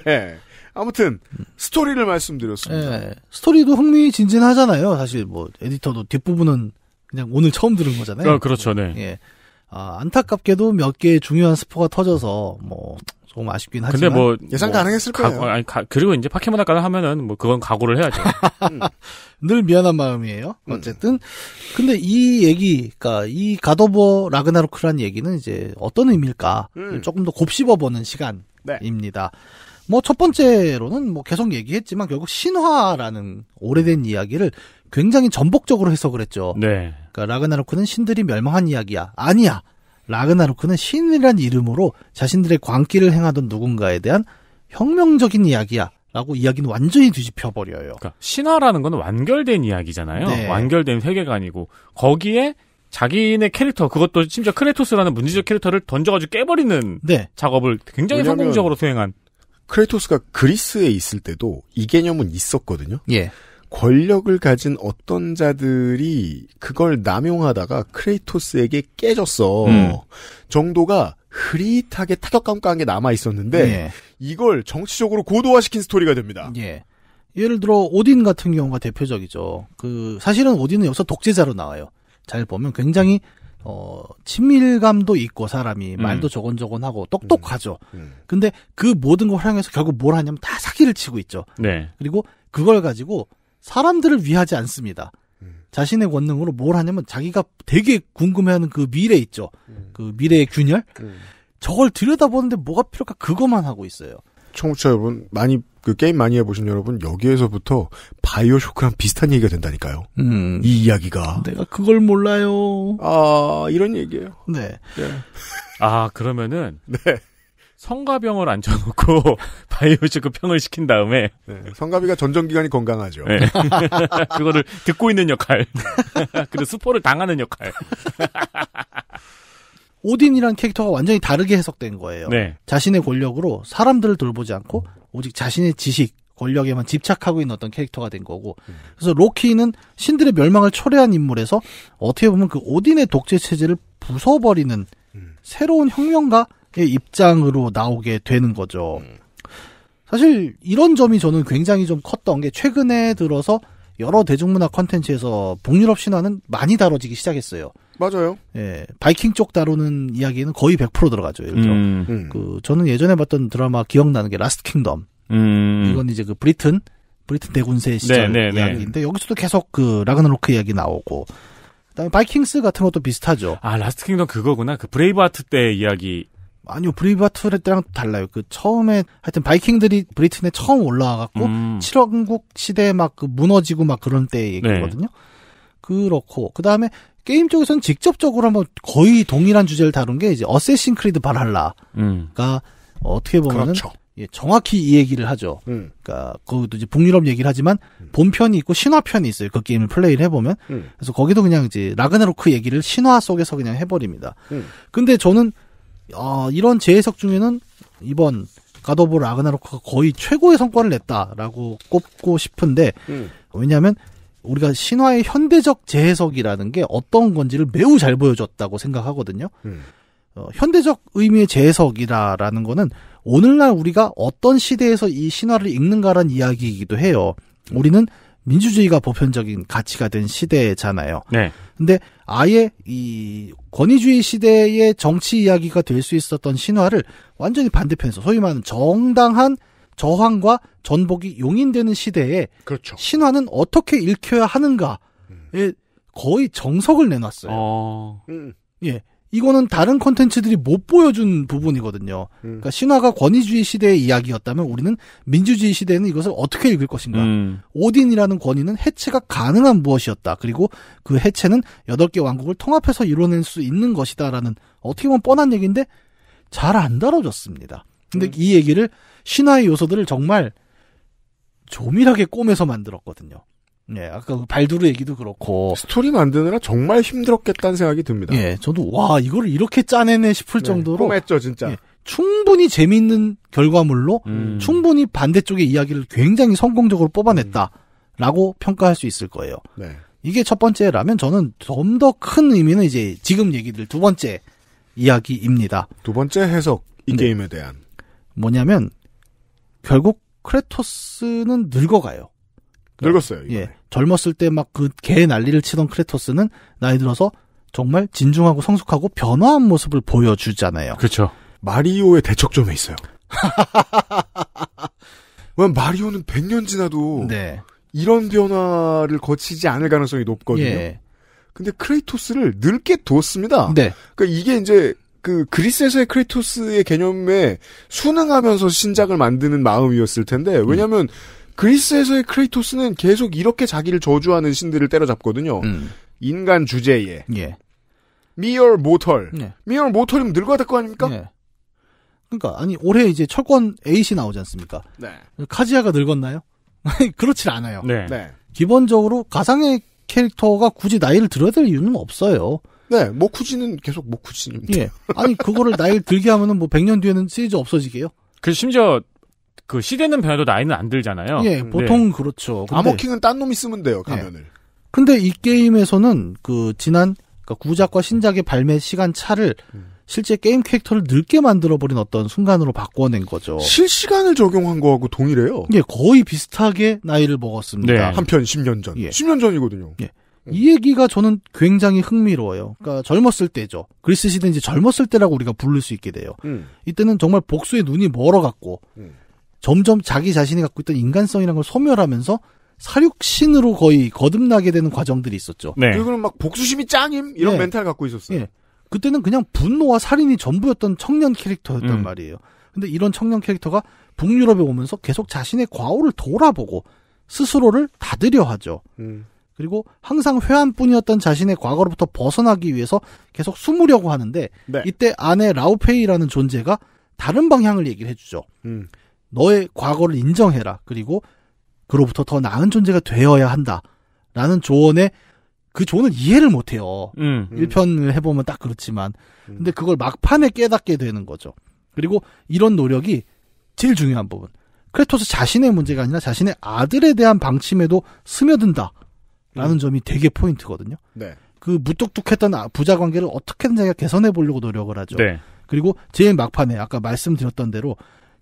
아무튼 스토리를 말씀드렸습니다. 네. 스토리도 흥미진진하잖아요. 사실 뭐 에디터도 뒷부분은 그냥 오늘 처음 들은 거잖아요. 아, 그렇죠. 네. 예. 아, 안타깝게도 몇 개의 중요한 스포가 터져서 뭐 조금 아쉽긴 하지만. 근데 뭐 예상 뭐 가능했을 가, 거예요. 아니, 가, 그리고 이제 파키몬학과를 하면은 뭐 그건 각오를 해야죠. 음. 늘 미안한 마음이에요. 음. 어쨌든 음. 근데 이 얘기, 가이 가더버 라그나로크란 얘기는 이제 어떤 의미일까 음. 조금 더 곱씹어보는 시간입니다. 네. 뭐첫 번째로는 뭐 계속 얘기했지만 결국 신화라는 오래된 이야기를 굉장히 전복적으로 해석을 했죠. 네. 그러니까 라그나로크는 신들이 멸망한 이야기야. 아니야. 라그나루크는 신이란 이름으로 자신들의 광기를 행하던 누군가에 대한 혁명적인 이야기야. 라고 이야기는 완전히 뒤집혀 버려요. 그러니까 신화라는 건 완결된 이야기잖아요. 네. 완결된 세계관이고 거기에 자기네 캐릭터 그것도 심지어 크레토스라는 문제적 캐릭터를 던져가지고 깨버리는 네. 작업을 굉장히 성공적으로 수행한 크레토스가 그리스에 있을 때도 이 개념은 있었거든요. 예. 권력을 가진 어떤 자들이 그걸 남용하다가 크레이토스에게 깨졌어. 음. 정도가 흐릿하게 타격감 깐게 남아 있었는데 예. 이걸 정치적으로 고도화시킨 스토리가 됩니다. 예. 예를 들어 오딘 같은 경우가 대표적이죠. 그 사실은 오딘은 여기서 독재자로 나와요. 잘 보면 굉장히 어 친밀감도 있고 사람이 음. 말도 저건저건하고 똑똑하죠. 음. 음. 근데 그 모든 걸 활용해서 결국 뭘 하냐면 다 사기를 치고 있죠. 네. 그리고 그걸 가지고 사람들을 위하지 않습니다. 음. 자신의 권능으로뭘 하냐면 자기가 되게 궁금해하는 그 미래 있죠. 음. 그 미래의 균열. 그 저걸 들여다보는데 뭐가 필요할까 그것만 하고 있어요. 청취자 여러분 많이 그 게임 많이 해보신 여러분 여기에서부터 바이오 쇼크랑 비슷한 얘기가 된다니까요. 음. 이 이야기가 내가 그걸 몰라요. 아 이런 얘기예요. 네. 네. 아 그러면은 네. 성가병을 앉혀놓고 바이오쇼크 평을 시킨 다음에 네, 성가비가 전정기간이 건강하죠. 네. 그거를 듣고 있는 역할. 그리고 스포를 당하는 역할. 오딘이란 캐릭터가 완전히 다르게 해석된 거예요. 네. 자신의 권력으로 사람들을 돌보지 않고 오직 자신의 지식, 권력에만 집착하고 있는 어떤 캐릭터가 된 거고 그래서 로키는 신들의 멸망을 초래한 인물에서 어떻게 보면 그 오딘의 독재 체제를 부숴버리는 음. 새로운 혁명가 입장으로 나오게 되는 거죠. 음. 사실 이런 점이 저는 굉장히 좀 컸던 게 최근에 들어서 여러 대중문화 콘텐츠에서 북유럽 신화는 많이 다뤄지기 시작했어요. 맞아요. 예, 바이킹 쪽 다루는 이야기는 거의 100% 들어가죠. 예를 들어, 음. 음. 그 저는 예전에 봤던 드라마 기억나는 게 라스트 킹덤. 음. 이건 이제 그 브리튼 브리튼 대군세 네, 시절 네, 네, 이야기인데 네. 여기서도 계속 그 라그나로크 이야기 나오고 그다음에 바이킹스 같은 것도 비슷하죠. 아 라스트 킹덤 그거구나. 그 브레이브하트 때 이야기 아니요, 브리바브하트 때랑 달라요. 그 처음에 하여튼 바이킹들이 브리튼에 처음 올라와갖고 음. 7왕국 시대에 막 그 무너지고 막 그런 때 얘기거든요. 네. 그렇고 그 다음에 게임 쪽에서는 직접적으로 한번 거의 동일한 주제를 다룬 게 이제 어쌔신 크리드 바랄라가 음. 어떻게 보면은 그렇죠. 예, 정확히 이 얘기를 하죠. 음. 그러니까 거기도 이제 북유럽 얘기를 하지만 음. 본편이 있고 신화편이 있어요. 그 게임을 플레이를 해보면 음. 그래서 거기도 그냥 이제 라그나로크 얘기를 신화 속에서 그냥 해버립니다. 음. 근데 저는 어, 이런 재해석 중에는 이번 가더브 아그나로크가 거의 최고의 성과를 냈다라고 꼽고 싶은데 음. 왜냐하면 우리가 신화의 현대적 재해석이라는 게 어떤 건지를 매우 잘 보여줬다고 생각하거든요. 음. 어, 현대적 의미의 재해석이라라는 거는 오늘날 우리가 어떤 시대에서 이 신화를 읽는가란 이야기이기도 해요. 우리는 민주주의가 보편적인 가치가 된 시대잖아요. 네. 근데 아예 이 권위주의 시대의 정치 이야기가 될 수 있었던 신화를 완전히 반대편에서 소위 말하는 정당한 저항과 전복이 용인되는 시대에 그렇죠. 신화는 어떻게 읽혀야 하는가에 음. 거의 정석을 내놨어요. 어... 예. 이거는 다른 컨텐츠들이 못 보여준 부분이거든요. 음. 그러니까 신화가 권위주의 시대의 이야기였다면 우리는 민주주의 시대에는 이것을 어떻게 읽을 것인가. 음. 오딘이라는 권위는 해체가 가능한 무엇이었다. 그리고 그 해체는 여덟 개 왕국을 통합해서 이뤄낼 수 있는 것이다라는 어떻게 보면 뻔한 얘기인데 잘 안 다뤄졌습니다. 근데 음. 이 얘기를 신화의 요소들을 정말 조밀하게 꼬매서 만들었거든요. 네, 아까 그 발두르 얘기도 그렇고 스토리 만드느라 정말 힘들었겠다는 생각이 듭니다. 예, 저도 와 이거를 이렇게 짜내네 싶을 네, 정도로 했죠 진짜. 예, 충분히 재밌는 결과물로 음. 충분히 반대쪽의 이야기를 굉장히 성공적으로 뽑아냈다라고 음. 평가할 수 있을 거예요. 네. 이게 첫 번째라면 저는 좀 더 큰 의미는 이제 지금 얘기들 두 번째 이야기입니다. 두 번째 해석 이 네. 게임에 대한 뭐냐면 결국 크레토스는 늙어가요. 그러니까 늙었어요. 이번에. 예. 젊었을 때 막 그 개 난리를 치던 크레토스는 나이 들어서 정말 진중하고 성숙하고 변화한 모습을 보여주잖아요. 그렇죠. 마리오의 대척점에 있어요. 왜 마리오는 100년 지나도 네. 이런 변화를 거치지 않을 가능성이 높거든요. 예. 근데 크레이토스를 늙게 두었습니다 네. 그러니까 이게 이제 그 그리스에서의 크레이토스의 개념에 순응하면서 신작을 만드는 마음이었을 텐데 왜냐하면 음. 그리스에서의 크레이토스는 계속 이렇게 자기를 저주하는 신들을 때려잡거든요. 음. 인간 주제에. 예. 미얼 모털. 예. 네. 미얼 모털이면 늙어야 될 거 아닙니까? 예. 그러니까 아니 올해 이제 철권 에잇이 나오지 않습니까? 네. 카지아가 늙었나요? 그렇질 않아요. 네. 네. 기본적으로 가상의 캐릭터가 굳이 나이를 들어야 될 이유는 없어요. 네, 모쿠지는 계속 모쿠지입니다. 예. 아니 그거를 나이를 들게 하면은 뭐 100년 뒤에는 시리즈 없어지게요. 그 심지어 그 시대는 변해도 나이는 안 들잖아요. 예, 네. 보통 네. 그렇죠. 아머킹은 딴 놈이 쓰면 돼요 가면을. 예. 근데 이 게임에서는 그 지난 그러니까 구작과 신작의 발매 시간 차를 실제 게임 캐릭터를 늙게 만들어버린 어떤 순간으로 바꿔낸 거죠. 실시간을 적용한 거하고 동일해요. 예, 거의 비슷하게 나이를 먹었습니다. 네. 한편 10년 전. 예. 10년 전이거든요. 예. 이 얘기가 저는 굉장히 흥미로워요. 그러니까 젊었을 때죠. 그리스 시대인지 젊었을 때라고 우리가 부를 수 있게 돼요. 음. 이때는 정말 복수의 눈이 멀어갔고 음. 점점 자기 자신이 갖고 있던 인간성이라는 걸 소멸하면서 사육신으로 거의 거듭나게 되는 과정들이 있었죠. 네. 그리고는 막 복수심이 짱임 이런 네. 예. 멘탈 갖고 있었어요. 네. 그때는 그냥 분노와 살인이 전부였던 청년 캐릭터였단 음. 말이에요. 근데 이런 청년 캐릭터가 북유럽에 오면서 계속 자신의 과오를 돌아보고 스스로를 다들려 하죠. 음. 그리고 항상 회한뿐이었던 자신의 과거로부터 벗어나기 위해서 계속 숨으려고 하는데 네. 이때 아내 라우페이라는 존재가 다른 방향을 얘기를 해주죠. 음. 너의 과거를 인정해라. 그리고 그로부터 더 나은 존재가 되어야 한다. 라는 조언에 그 조언을 이해를 못해요. 음. 1편을 해보면 딱 그렇지만. 음. 근데 그걸 막판에 깨닫게 되는 거죠. 그리고 이런 노력이 제일 중요한 부분. 크레토스 자신의 문제가 아니라 자신의 아들에 대한 방침에도 스며든다. 라는 음. 점이 되게 포인트거든요. 네. 그 무뚝뚝했던 아, 부자 관계를 어떻게든 자기가 개선해 보려고 노력을 하죠. 네. 그리고 제일 막판에 아까 말씀드렸던 대로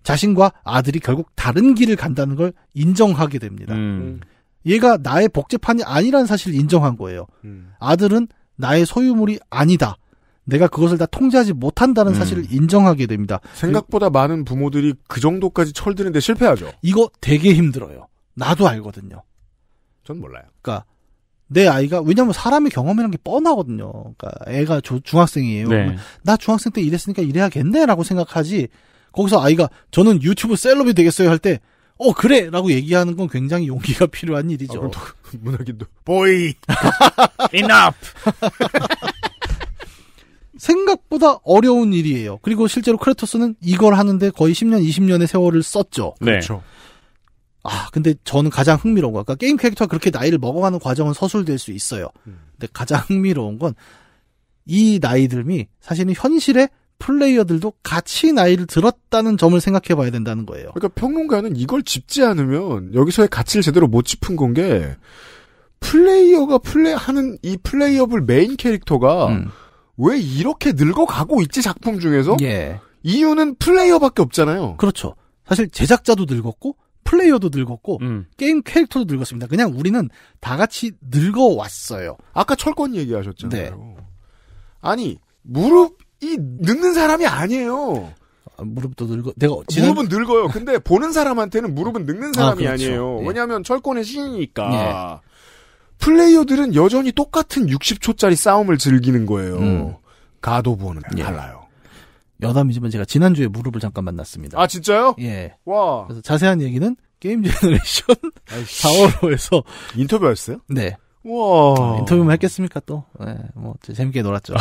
자신과 아들이 결국 다른 길을 간다는 걸 인정하게 됩니다. 음. 얘가 나의 복제판이 아니라는 사실을 인정한 거예요. 음. 아들은 나의 소유물이 아니다. 내가 그것을 다 통제하지 못한다는 음. 사실을 인정하게 됩니다. 생각보다 많은 부모들이 그 정도까지 철드는데 실패하죠. 이거 되게 힘들어요. 나도 알거든요. 전 몰라요. 그러니까 내 아이가 왜냐하면 사람의 경험이라는 게 뻔하거든요. 그러니까 애가 조, 중학생이에요. 네. 나 중학생 때 이랬으니까 이래야겠네라고 생각하지 거기서 아이가 저는 유튜브 셀럽이 되겠어요 할 때 어 그래 라고 얘기하는 건 굉장히 용기가 필요한 일이죠. 아, 그 문학인도 보이 enough 생각보다 어려운 일이에요. 그리고 실제로 크레토스는 이걸 하는데 거의 10년, 20년의 세월을 썼죠. 네. 그렇죠. 아, 근데 저는 가장 흥미로운 거, 아까 게임 캐릭터가 그렇게 나이를 먹어가는 과정은 서술될 수 있어요. 음. 근데 가장 흥미로운 건 이 나이들이 사실은 현실에 플레이어들도 같이 나이를 들었다는 점을 생각해 봐야 된다는 거예요. 그러니까 평론가는 이걸 짚지 않으면 여기서의 가치를 제대로 못 짚은 건 게 플레이어가 플레이하는 이 플레이어블 메인 캐릭터가 음. 왜 이렇게 늙어가고 있지 작품 중에서? 예. 이유는 플레이어밖에 없잖아요. 그렇죠. 사실 제작자도 늙었고 플레이어도 늙었고 음. 게임 캐릭터도 늙었습니다. 그냥 우리는 다 같이 늙어왔어요. 아까 철권 얘기하셨잖아요. 네. 아니 무릎 이 늙는 사람이 아니에요. 아, 무릎도 늙어. 내가 지난... 무릎은 늙어요. 근데 보는 사람한테는 무릎은 늙는 아, 사람이 아, 그렇죠. 니에요 예. 왜냐하면 철권의 신이니까. 예. 플레이어들은 여전히 똑같은 60초짜리 싸움을 즐기는 거예요. 음. 가도부는 예. 달라요. 여담이지만 제가 지난주에 무릎을 잠깐 만났습니다. 아, 진짜요? 예. 와. 그래서 자세한 얘기는 게임 제너레이션 4월호에서. 인터뷰하셨어요? 네. 와. 아, 인터뷰만 했겠습니까, 또? 네, 뭐, 재밌게 놀았죠.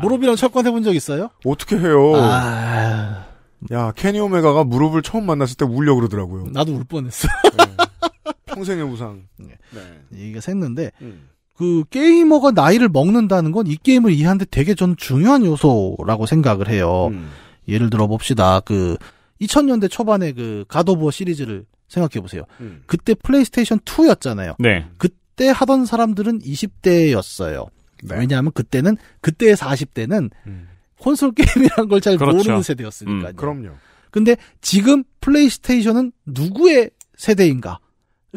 무릎이랑 철권해본 적 있어요? 어떻게 해요? 아... 야, 케니 오메가가 무릎을 처음 만났을 때 울려 그러더라고요. 나도 울 뻔했어. 네. 평생의 우상. 네. 네. 얘기가 샜는데, 음. 그 게이머가 나이를 먹는다는 건 이 게임을 이해하는데 되게 전 중요한 요소라고 생각을 해요. 음. 예를 들어 봅시다. 그 2000년대 초반에 그 가도부어 시리즈를 생각해 보세요. 음. 그때 플레이스테이션 2였잖아요. 네. 그 그때 하던 사람들은 20대였어요. 네. 왜냐하면 그때는 그때의 40대는 음. 콘솔 게임이란 걸잘 그렇죠. 모르는 음, 세대였으니까요. 음, 그럼요. 근데 지금 플레이스테이션은 누구의 세대인가를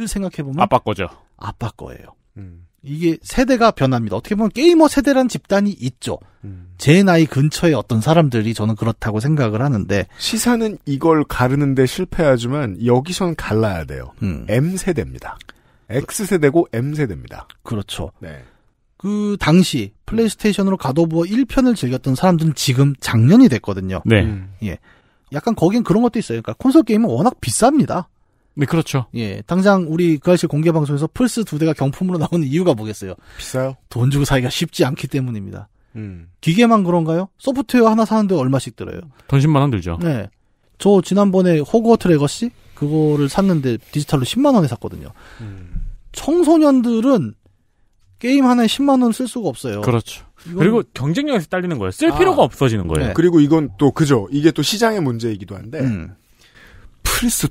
생각해 보면 아빠 거죠. 아빠 거예요. 음. 이게 세대가 변합니다. 어떻게 보면 게이머 세대란 집단이 있죠. 음. 제 나이 근처에 어떤 사람들이 저는 그렇다고 생각을 하는데 시사는 이걸 가르는데 실패하지만 여기선 갈라야 돼요. 음. M 세대입니다. X세대고 M세대입니다. 그렇죠. 네. 그 당시 플레이스테이션으로 가도부어 1편을 즐겼던 사람들은 지금 작년이 됐거든요. 네. 음. 예. 약간 거긴 그런 것도 있어요. 그러니까 콘솔 게임은 워낙 비쌉니다. 네, 그렇죠. 예. 당장 우리 그 아저씨 공개 방송에서 플스 두 대가 경품으로 나오는 이유가 뭐겠어요? 비싸요? 돈 주고 사기가 쉽지 않기 때문입니다. 음. 기계만 그런가요? 소프트웨어 하나 사는데 얼마씩 들어요? 던심만 원 들죠. 네. 저 지난번에 호그워트 레거시 그거를 샀는데 디지털로 10만 원에 샀거든요. 음. 청소년들은 게임 하나에 10만 원 쓸 수가 없어요. 그렇죠. 이건... 그리고 경쟁력에서 딸리는 거예요. 쓸 아, 필요가 없어지는 거예요. 네. 그리고 이건 또 그죠. 이게 또 시장의 문제이기도 한데 음. 플스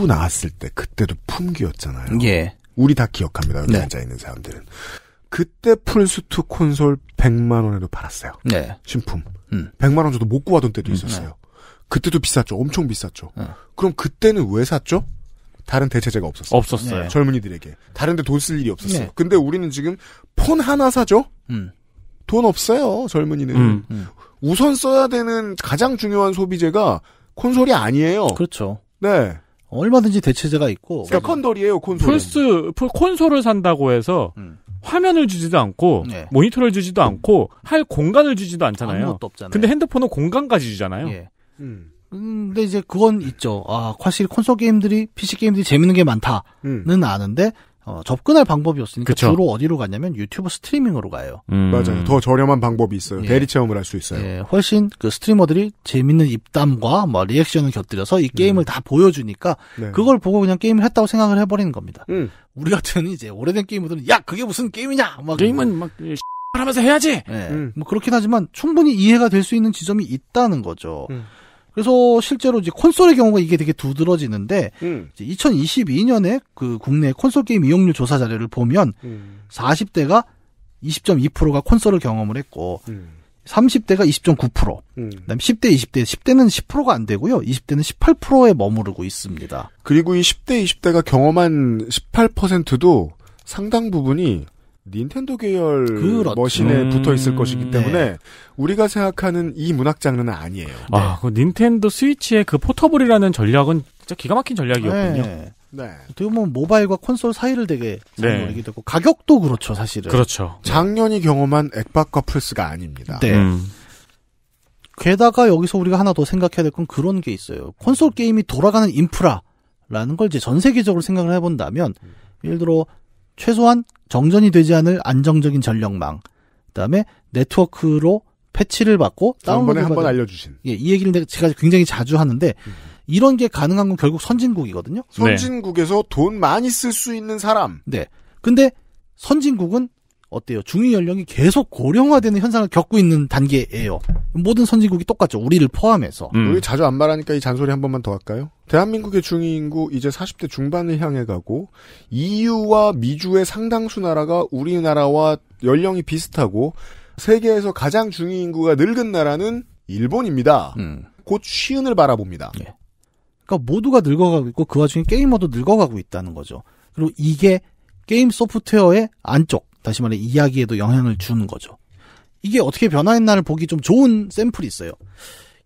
2 나왔을 때 그때도 품귀였잖아요. 예. 우리 다 기억합니다. 여기 네. 앉아 있는 사람들은 그때 프 플스 2 콘솔 100만 원에도 팔았어요. 네. 신품. 음. 100만 원 줘도 못 구하던 때도 음. 있었어요. 음, 네. 그때도 비쌌죠. 엄청 비쌌죠. 어. 그럼 그때는 왜 샀죠? 다른 대체제가 없었어요. 없었어요. 네. 젊은이들에게. 다른데 돈 쓸 일이 없었어요. 네. 근데 우리는 지금 폰 하나 사죠? 음. 돈 없어요, 젊은이는. 음, 음. 우선 써야 되는 가장 중요한 소비재가 콘솔이 아니에요. 그렇죠. 네. 얼마든지 대체제가 있고. 세컨돌이에요 그러니까 콘솔. 플스, 콘솔을 산다고 해서 음. 화면을 주지도 않고 네. 모니터를 주지도 않고 할 공간을 주지도 않잖아요. 아무것도 없잖아요. 근데 핸드폰은 공간까지 주잖아요. 예. 음. 음, 근데 이제 그건 있죠. 아, 확실히 콘솔 게임들이 PC 게임들이 재밌는 게 많다는 음. 아는데 어, 접근할 방법이 없으니까 그쵸. 주로 어디로 가냐면 유튜브 스트리밍으로 가요. 음. 맞아요. 더 저렴한 방법이 있어요. 예. 대리 체험을 할 수 있어요. 예, 훨씬 그 스트리머들이 재밌는 입담과 뭐 리액션을 곁들여서 이 게임을 음. 다 보여주니까 네. 그걸 보고 그냥 게임을 했다고 생각을 해버리는 겁니다. 음. 우리 같은 이제 오래된 게임들은 야 그게 무슨 게임이냐 막 게임은 막 하면서 해야지. 예. 음. 뭐 그렇긴 하지만 충분히 이해가 될 수 있는 지점이 있다는 거죠. 음. 그래서 실제로 이제 콘솔의 경우가 이게 되게 두드러지는데 음. 2022년에 그 국내 콘솔 게임 이용률 조사 자료를 보면 음. 40대가 20.2%가 콘솔을 경험을 했고 음. 30대가 20.9%, 음. 그다음에 10대, 20대, 10대는 10%가 안 되고요. 20대는 18%에 머무르고 있습니다. 그리고 이 10대, 20대가 경험한 18%도 상당 부분이 닌텐도 계열 그렇죠. 머신에 음... 붙어 있을 것이기 네. 때문에 네. 우리가 생각하는 이 문학 장르는 아니에요. 아, 네. 그 닌텐도 스위치의 그 포터블이라는 전략은 진짜 기가 막힌 전략이었군요. 네. 네. 어떻게 보면 모바일과 콘솔 사이를 되게 잘 네. 노리기도 하고 가격도 그렇죠, 사실은. 그렇죠. 네. 작년이 경험한 액박과 플스가 아닙니다. 네. 음. 게다가 여기서 우리가 하나 더 생각해야 될 건 그런 게 있어요. 콘솔 게임이 돌아가는 인프라라는 걸 이제 전 세계적으로 생각을 해본다면 예를 들어 최소한 정전이 되지 않을 안정적인 전력망, 그다음에 네트워크로 패치를 받고 다운로드 한번 알려주신. 예, 이 얘기를 제가 굉장히 자주 하는데 음. 이런 게 가능한 건 결국 선진국이거든요. 선진국에서 네. 돈 많이 쓸 수 있는 사람. 네. 근데 선진국은 어때요? 중위 연령이 계속 고령화되는 현상을 겪고 있는 단계예요. 모든 선진국이 똑같죠. 우리를 포함해서. 음. 우리 자주 안 말하니까 이 잔소리 한 번만 더 할까요? 대한민국의 중위 인구 이제 40대 중반을 향해 가고 EU와 미주의 상당수 나라가 우리나라와 연령이 비슷하고 세계에서 가장 중위 인구가 늙은 나라는 일본입니다. 음. 곧 시은을 바라봅니다. 예. 그러니까 모두가 늙어가고 있고 그 와중에 게이머도 늙어가고 있다는 거죠. 그리고 이게 게임 소프트웨어의 안쪽 다시 말해 이야기에도 영향을 주는 거죠. 이게 어떻게 변화했나를 보기 좀 좋은 샘플이 있어요.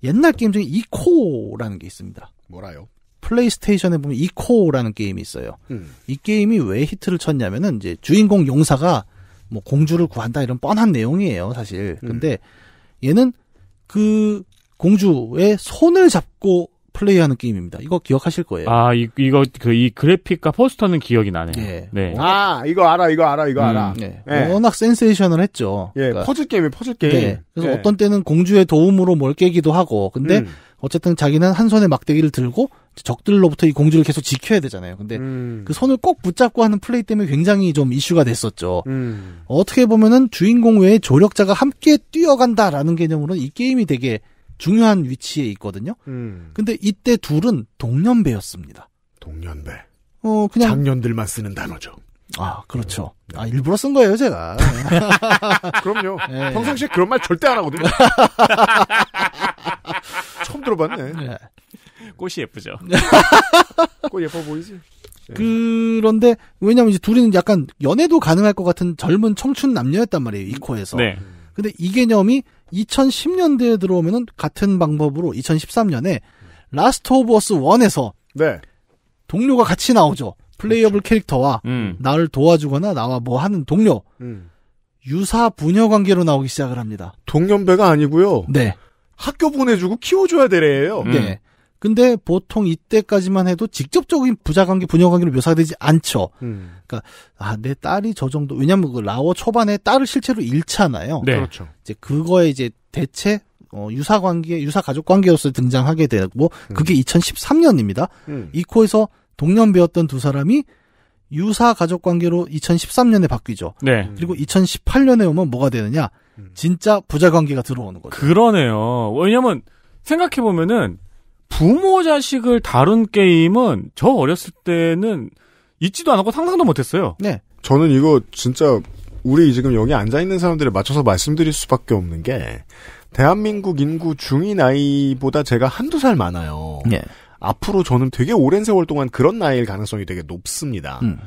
옛날 게임 중에 이코라는 게 있습니다. 뭐라요? 플레이스테이션에 보면 이코라는 게임이 있어요. 음. 이 게임이 왜 히트를 쳤냐면은 이제 주인공 용사가 뭐 공주를 구한다 이런 뻔한 내용이에요, 사실. 근데 음. 얘는 그 공주의 손을 잡고 플레이하는 게임입니다. 이거 기억하실 거예요. 아, 이, 이거 그 이 그래픽과 포스터는 기억이 나네요. 예. 네. 아, 이거 알아, 이거 알아, 이거 음, 알아. 네. 예. 예. 워낙 센세이션을 했죠. 예, 그러니까. 퍼즐 게임이 퍼즐 게임. 네. 그래서 예. 어떤 때는 공주의 도움으로 뭘 깨기도 하고, 근데 음. 어쨌든 자기는 한 손에 막대기를 들고 적들로부터 이 공주를 계속 지켜야 되잖아요. 근데 음. 그 손을 꼭 붙잡고 하는 플레이 때문에 굉장히 좀 이슈가 됐었죠. 음. 어떻게 보면은 주인공 외에 조력자가 함께 뛰어간다라는 개념으로는 이 게임이 되게 중요한 위치에 있거든요. 음. 근데 이때 둘은 동년배였습니다. 동년배. 어, 그냥. 작년들만 쓰는 단어죠. 아, 그렇죠. 네. 아, 일부러 쓴 거예요, 제가. 그럼요. 네. 평상시에 그런 말 절대 안 하거든요. 처음 들어봤네. 네. 꽃이 예쁘죠. 네. 꽃 예뻐 보이지? 네. 그런데 왜냐면 하 이제 둘이는 약간 연애도 가능할 것 같은 젊은 청춘 남녀였단 말이에요 이코에서. 네. 근데 이 개념이 2010년대에 들어오면은 같은 방법으로 2013년에 라스트 오브 어스 1에서 네. 동료가 같이 나오죠. 플레이어블 그렇죠. 캐릭터와 음. 나를 도와주거나 나와 뭐 하는 동료. 음. 유사 분녀 관계로 나오기 시작을 합니다. 동년배가 아니고요. 네. 학교 보내주고 키워줘야 되래요. 네. 음. 네. 근데 보통 이때까지만 해도 직접적인 부자관계, 부녀관계로 묘사되지 않죠. 음. 그러니까 아내 딸이 저 정도 왜냐하면 그 라오 초반에 딸을 실제로 잃잖아요. 네. 그렇죠. 이제 그거에 이제 대체 어, 유사 관계, 유사 가족 관계로서 등장하게 되고 음. 그게 2013년입니다. 음. 이코에서 동년 배웠던 두 사람이 유사 가족 관계로 2013년에 바뀌죠. 네. 음. 그리고 2018년에 오면 뭐가 되느냐? 음. 진짜 부자 관계가 들어오는 거죠. 그러네요. 왜냐면 생각해 보면은 부모 자식을 다룬 게임은 저 어렸을 때는 있지도 않았고 상상도 못했어요. 네. 저는 이거 진짜 우리 지금 여기 앉아 있는 사람들에 맞춰서 말씀드릴 수밖에 없는 게 대한민국 인구 중위 나이보다 제가 한두 살 많아요. 네. 앞으로 저는 되게 오랜 세월 동안 그런 나이일 가능성이 되게 높습니다. 음.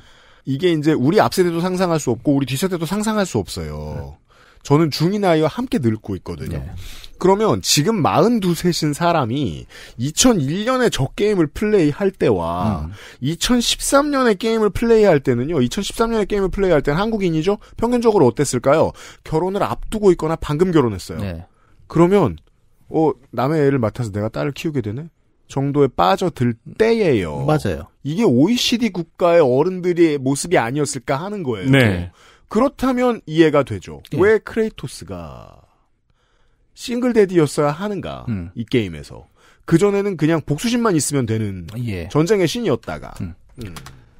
이게 이제 우리 앞세대도 상상할 수 없고 우리 뒤세대도 상상할 수 없어요. 네. 저는 중위 나이와 함께 늙고 있거든요. 네. 그러면 지금 42세신 사람이 2001년에 저 게임을 플레이할 때와 음. 2013년에 게임을 플레이할 때는요. 2013년에 게임을 플레이할 때는 한국인이죠. 평균적으로 어땠을까요? 결혼을 앞두고 있거나 방금 결혼했어요. 네. 그러면 어 남의 애를 맡아서 내가 딸을 키우게 되네. 정도에 빠져들 때예요. 맞아요. 이게 OECD 국가의 어른들의 모습이 아니었을까 하는 거예요. 네. 그렇다면 이해가 되죠. 네. 왜 크레이토스가 싱글데디였어야 하는가 음. 이 게임에서 그 전에는 그냥 복수심만 있으면 되는 예. 전쟁의 신이었다가 음. 음.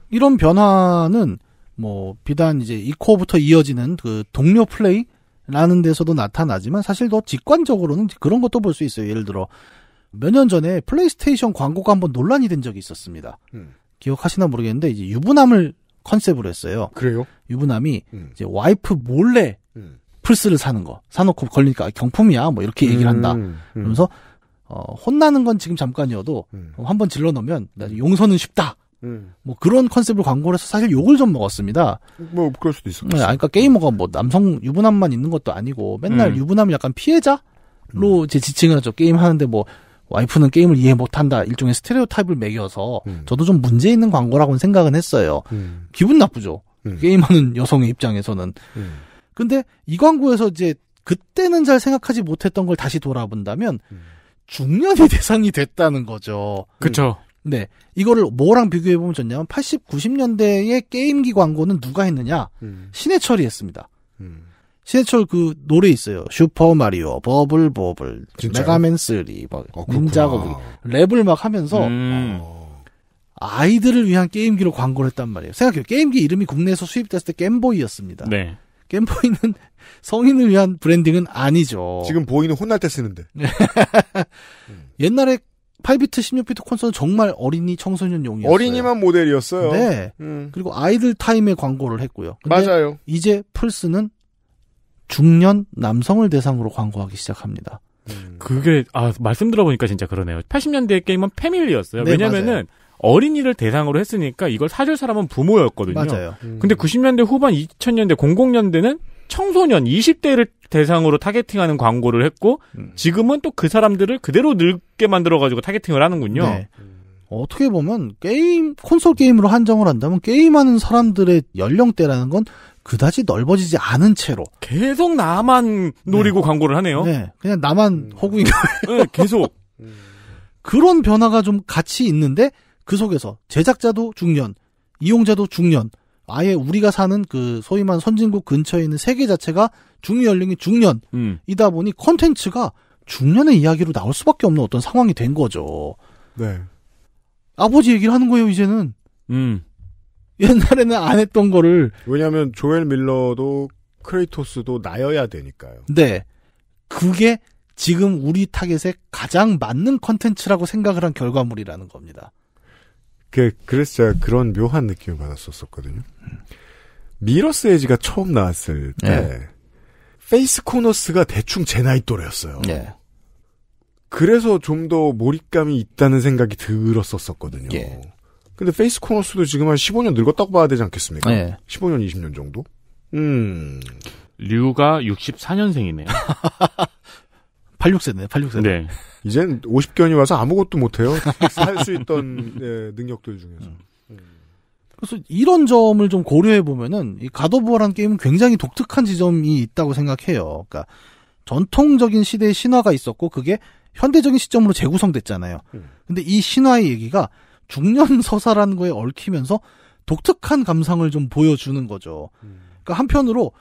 이런 변화는 뭐 비단 이제 이코어부터 이어지는 그 동료 플레이라는 데서도 나타나지만 사실 더 직관적으로는 그런 것도 볼 수 있어요. 예를 들어 몇 년 전에 플레이스테이션 광고가 한번 논란이 된 적이 있었습니다. 음. 기억하시나 모르겠는데 이제 유부남을 컨셉으로 했어요. 그래요? 유부남이 음. 이제 와이프 몰래 음. 플스를 사는 거 사놓고 걸리니까 경품이야 뭐 이렇게 얘기를 한다 음, 음. 그러면서 어, 혼나는 건 지금 잠깐이어도 음. 어, 한번 질러 놓으면 용서는 쉽다 음. 뭐 그런 컨셉을 광고를 해서 사실 욕을 좀 먹었습니다. 뭐 그럴 수도 있을 아 네, 그러니까 게이머가 뭐 남성 유부남만 있는 것도 아니고 맨날 음. 유부남이 약간 피해자로 제 지칭을 하죠. 게임 하는데 뭐 와이프는 게임을 이해 못한다 일종의 스테레오타입을 매겨서 음. 저도 좀 문제 있는 광고라고는 생각은 했어요. 기분 나쁘죠. 게임하는 여성의 입장에서는. 음. 근데 이 광고에서 이제 그때는 잘 생각하지 못했던 걸 다시 돌아본다면 음. 중년이 대상이 됐다는 거죠. 그렇죠. 네. 이거를 뭐랑 비교해 보면 좋냐면 80, 90년대의 게임기 광고는 누가 했느냐? 음. 신해철이 했습니다. 음. 신해철 그 노래 있어요. 슈퍼 마리오, 버블 버블, 진짜 메가맨 3, 뭐 어, 닌자 거북이 랩을 막 하면서 음. 아이들을 위한 게임기로 광고를 했단 말이에요. 생각해요. 게임기 이름이 국내에서 수입됐을 때 겜보이였습니다. 네. 겜보이는 성인을 위한 브랜딩은 아니죠. 지금 보이는 혼날 때 쓰는데. 옛날에 8비트, 16비트 콘솔은 정말 어린이 청소년용이었어요. 어린이만 모델이었어요. 네. 음. 그리고 아이들 타임에 광고를 했고요. 맞아요. 이제 플스는 중년 남성을 대상으로 광고하기 시작합니다. 음. 그게 아 말씀 들어보니까 진짜 그러네요. 80년대 게임은 패밀리였어요. 네, 왜냐면은 맞아요. 어린이를 대상으로 했으니까 이걸 사줄 사람은 부모였거든요. 맞아요. 음. 근데 90년대 후반 2000년대 00년대는 청소년 20대를 대상으로 타겟팅하는 광고를 했고 음. 지금은 또 그 사람들을 그대로 늙게 만들어 가지고 타겟팅을 하는군요. 네. 어떻게 보면 게임 콘솔 게임으로 한정을 한다면 게임하는 사람들의 연령대라는 건 그다지 넓어지지 않은 채로 계속 나만 노리고 네. 광고를 하네요. 네, 그냥 나만 음. 호구인 거예요. 네, 계속 음. 그런 변화가 좀 같이 있는데 그 속에서 제작자도 중년, 이용자도 중년, 아예 우리가 사는 그 소위 말 선진국 근처에 있는 세계 자체가 중위 연령이 중년이다 음. 보니 컨텐츠가 중년의 이야기로 나올 수밖에 없는 어떤 상황이 된 거죠. 네. 아버지 얘기를 하는 거예요, 이제는. 음. 옛날에는 안 했던 거를. 왜냐하면 조엘 밀러도 크레이토스도 나여야 되니까요. 네. 그게 지금 우리 타겟에 가장 맞는 컨텐츠라고 생각을 한 결과물이라는 겁니다. 그, 그래서 제가 그런 묘한 느낌을 받았었거든요. 미러스 에지가 처음 나왔을 때, 네. 페이스 코너스가 대충 제 나이 또래였어요. 네. 그래서 좀 더 몰입감이 있다는 생각이 들었었거든요. 예. 근데 페이스 코너스도 지금 한 15년 늙었다고 봐야 되지 않겠습니까? 예. 15년, 20년 정도? 음. 류가 64년생이네요. 86세네, 86세. 네. 이젠 50견이 와서 아무것도 못해요. 할 수 있던 예, 능력들 중에서. 음. 음. 그래서 이런 점을 좀 고려해 보면은 이 가도부어란 게임은 굉장히 독특한 지점이 있다고 생각해요. 그러니까 전통적인 시대의 신화가 있었고 그게 현대적인 시점으로 재구성됐잖아요. 음. 근데 이 신화의 얘기가 중년 서사라는 거에 얽히면서 독특한 감상을 좀 보여주는 거죠. 음. 그러니까 한편으로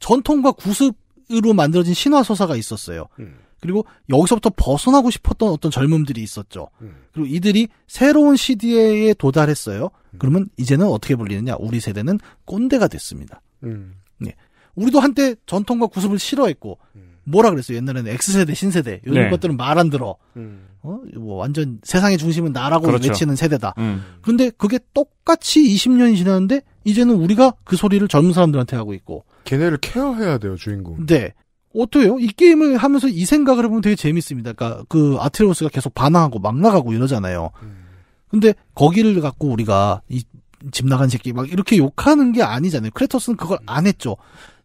전통과 구습으로 만들어진 신화 서사가 있었어요. 음. 그리고 여기서부터 벗어나고 싶었던 어떤 젊음들이 있었죠. 음. 그리고 이들이 새로운 시대에 도달했어요. 음. 그러면 이제는 어떻게 불리느냐? 우리 세대는 꼰대가 됐습니다. 음. 예. 우리도 한때 전통과 구습을 싫어했고 음. 뭐라 그랬어요? 옛날에는 X세대, 신세대 요즘 네. 것들은 말 안 들어. 음. 어? 뭐 완전 세상의 중심은 나라고 그렇죠. 외치는 세대다. 음. 근데 그게 똑같이 20년이 지났는데 이제는 우리가 그 소리를 젊은 사람들한테 하고 있고 걔네를 케어해야 돼요, 주인공. 네. 어때요? 이 게임을 하면서 이 생각을 해보면 되게 재밌습니다. 그러니까 그 아트레우스가 계속 반항하고 막 나가고 이러잖아요. 근데 거기를 갖고 우리가 이 집 나간 새끼 막 이렇게 욕하는 게 아니잖아요. 크레토스는 그걸 음. 안 했죠.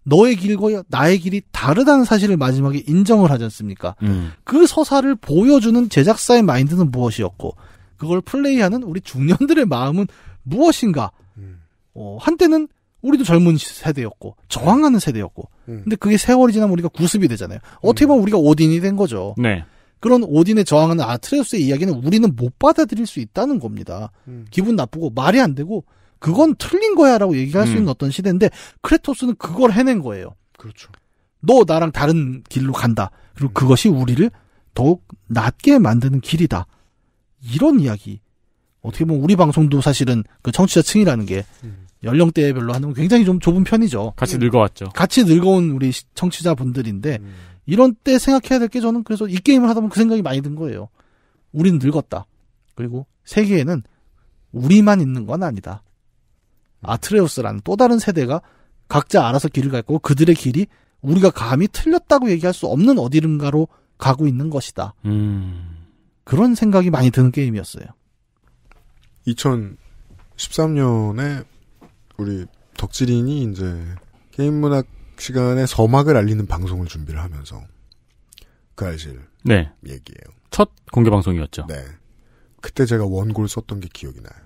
너의 길과 나의 길이 다르다는 사실을 마지막에 인정을 하지 않습니까? 음. 그 서사를 보여주는 제작사의 마인드는 무엇이었고 그걸 플레이하는 우리 중년들의 마음은 무엇인가? 음. 어, 한때는 우리도 젊은 세대였고 저항하는 세대였고 음. 근데 그게 세월이 지나면 우리가 구습이 되잖아요. 어떻게 음. 보면 우리가 오딘이 된 거죠. 네. 그런 오딘에 저항하는 아트레우스의 이야기는 우리는 못 받아들일 수 있다는 겁니다. 음. 기분 나쁘고 말이 안 되고 그건 틀린 거야라고 얘기할 음. 수 있는 어떤 시대인데 크레토스는 그걸 해낸 거예요. 그렇죠. 너 나랑 다른 길로 간다. 그리고 음. 그것이 우리를 더욱 낮게 만드는 길이다. 이런 이야기. 어떻게 보면 우리 방송도 사실은 그 청취자층이라는 게 음. 연령대별로 하는 건 굉장히 좀 좁은 편이죠. 같이 예. 늙어왔죠. 같이 늙어온 우리 청취자분들인데 음. 이런 때 생각해야 될 게 저는 그래서 이 게임을 하다 보면 그 생각이 많이 든 거예요. 우린 늙었다. 그리고 세계에는 우리만 있는 건 아니다. 아트레우스라는 또 다른 세대가 각자 알아서 길을 갈고 거 그들의 길이 우리가 감히 틀렸다고 얘기할 수 없는 어디론가로 가고 있는 것이다. 음. 그런 생각이 많이 드는 게임이었어요. 2013년에 우리 덕질인이 이제 게임 문학 시간에 서막을 알리는 방송을 준비를 하면서 그 알실 네. 얘기예요. 첫 공개 방송이었죠. 네. 그때 제가 원고를 썼던 게 기억이 나요.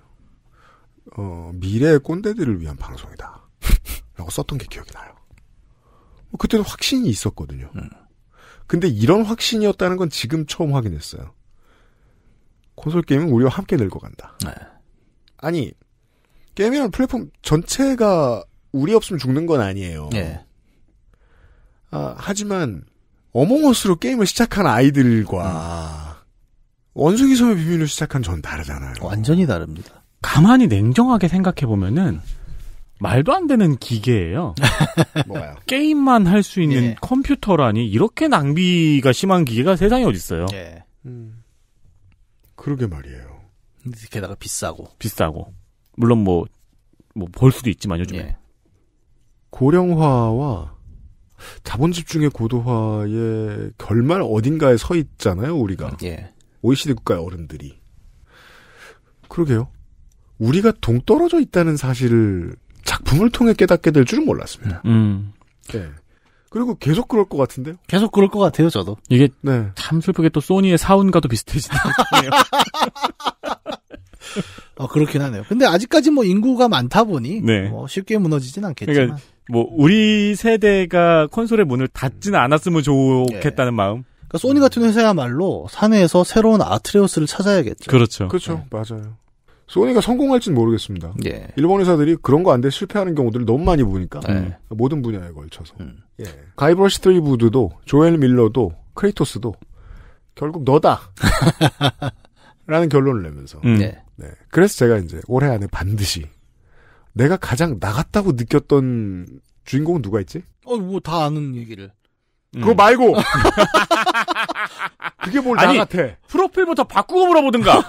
어, 미래의 꼰대들을 위한 방송이다. 라고 썼던 게 기억이 나요. 뭐, 그때도 확신이 있었거든요. 음. 근데 이런 확신이었다는 건 지금 처음 확인했어요. 콘솔 게임은 우리와 함께 늙어간다. 네. 아니, 게임이라 플랫폼 전체가 우리 없으면 죽는 건 아니에요. 네. 아, 하지만 어몽어스로 게임을 시작한 아이들과 음. 원숭이 섬의 비밀을 시작한 전 다르잖아요. 완전히 다릅니다. 가만히 냉정하게 생각해 보면은 말도 안 되는 기계예요. 뭐가 게임만 할 수 있는 예. 컴퓨터라니 이렇게 낭비가 심한 기계가 세상에 어디 있어요? 예. 음. 그러게 말이에요. 게다가 비싸고. 비싸고. 물론 뭐, 뭐, 볼 수도 있지만 요즘에. 예. 고령화와 자본 집중의 고도화의 결말 어딘가에 서 있잖아요, 우리가. 예. OECD 국가의 어른들이. 그러게요. 우리가 동떨어져 있다는 사실을 작품을 통해 깨닫게 될 줄은 몰랐습니다. 음. 네. 그리고 계속 그럴 것 같은데요? 계속 그럴 것 같아요, 저도. 이게 네. 참 슬프게 또 소니의 사운과도 비슷해지네요. 어, 그렇긴 하네요. 근데 아직까지 뭐 인구가 많다 보니 네. 뭐 쉽게 무너지진 않겠지만. 그러니까 뭐 우리 세대가 콘솔의 문을 닫지는 않았으면 좋겠다는 네. 마음. 그러니까 소니 같은 회사야말로 사내에서 새로운 아트레오스를 찾아야겠죠. 그렇죠. 그렇죠. 네. 맞아요. 소니가 성공할지는 모르겠습니다. 예. 일본 회사들이 그런 거 안 돼 실패하는 경우들을 너무 많이 보니까 예. 모든 분야에 걸쳐서 음. 예. 가이브시 트리부드도 조엘 밀러도 크레이토스도 결국 너다 라는 결론을 내면서 음. 예. 네. 그래서 제가 이제 올해 안에 반드시 내가 가장 나갔다고 느꼈던 주인공은 누가 있지? 어, 뭐 다 아는 얘기를. 그거 음. 말고! 그게 뭘 아니, 나 같아. 프로필부터 바꾸고 물어보든가.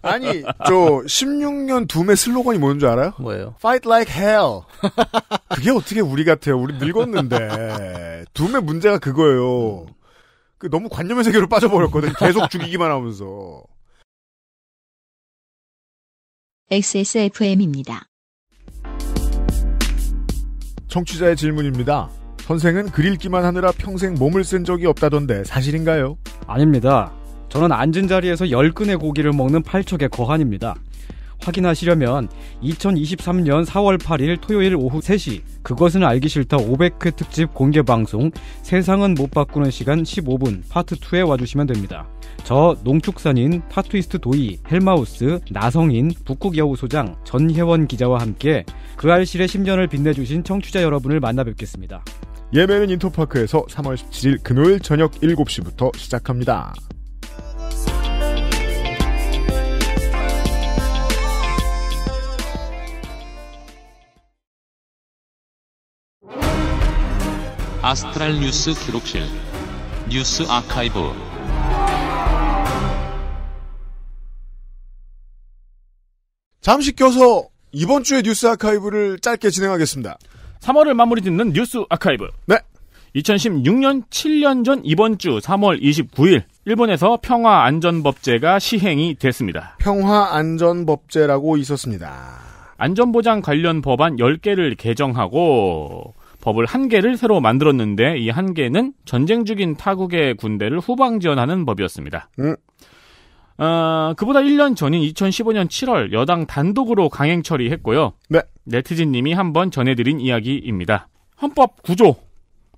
아니, 저 16년 둠의 슬로건이 뭔 줄 알아요? 뭐예요? Fight like hell. 그게 어떻게 우리 같아요. 우리 늙었는데. 둠의 문제가 그거예요. 그 너무 관념의 세계로 빠져버렸거든. 계속 죽이기만 하면서. XSFM입니다. 청취자의 질문입니다. 선생은 글 읽기만 하느라 평생 몸을 쓴 적이 없다던데 사실인가요? 아닙니다. 저는 앉은 자리에서 10근의 고기를 먹는 팔척의 거한입니다. 확인하시려면 2023년 4월 8일 토요일 오후 3시 그것은 알기 싫다 500회 특집 공개 방송 세상은 못 바꾸는 시간 15분 파트 2에 와주시면 됩니다. 저 농축산인 타투이스트 도이 헬마우스 나성인 북극여우소장 전혜원 기자와 함께 그 알실의 10년을 빛내주신 청취자 여러분을 만나 뵙겠습니다. 예매는 인터파크에서 3월 17일 금요일 저녁 7시부터 시작합니다. 아스트랄 뉴스 기록실 뉴스 아카이브 잠시 껴서 이번 주의 뉴스 아카이브를 짧게 진행하겠습니다. 3월을 마무리 짓는 뉴스 아카이브. 네. 2016년 7년 전 이번 주 3월 29일 일본에서 평화안전법제가 시행이 됐습니다. 평화안전법제라고 있었습니다. 안전보장 관련 법안 10개를 개정하고 법을 한 개를 새로 만들었는데 이 한 개는 전쟁 중인 타국의 군대를 후방 지원하는 법이었습니다. 음. 어, 그보다 1년 전인 2015년 7월 여당 단독으로 강행 처리했고요. 네. 네티즌님이 한번 전해드린 이야기입니다. 헌법 구조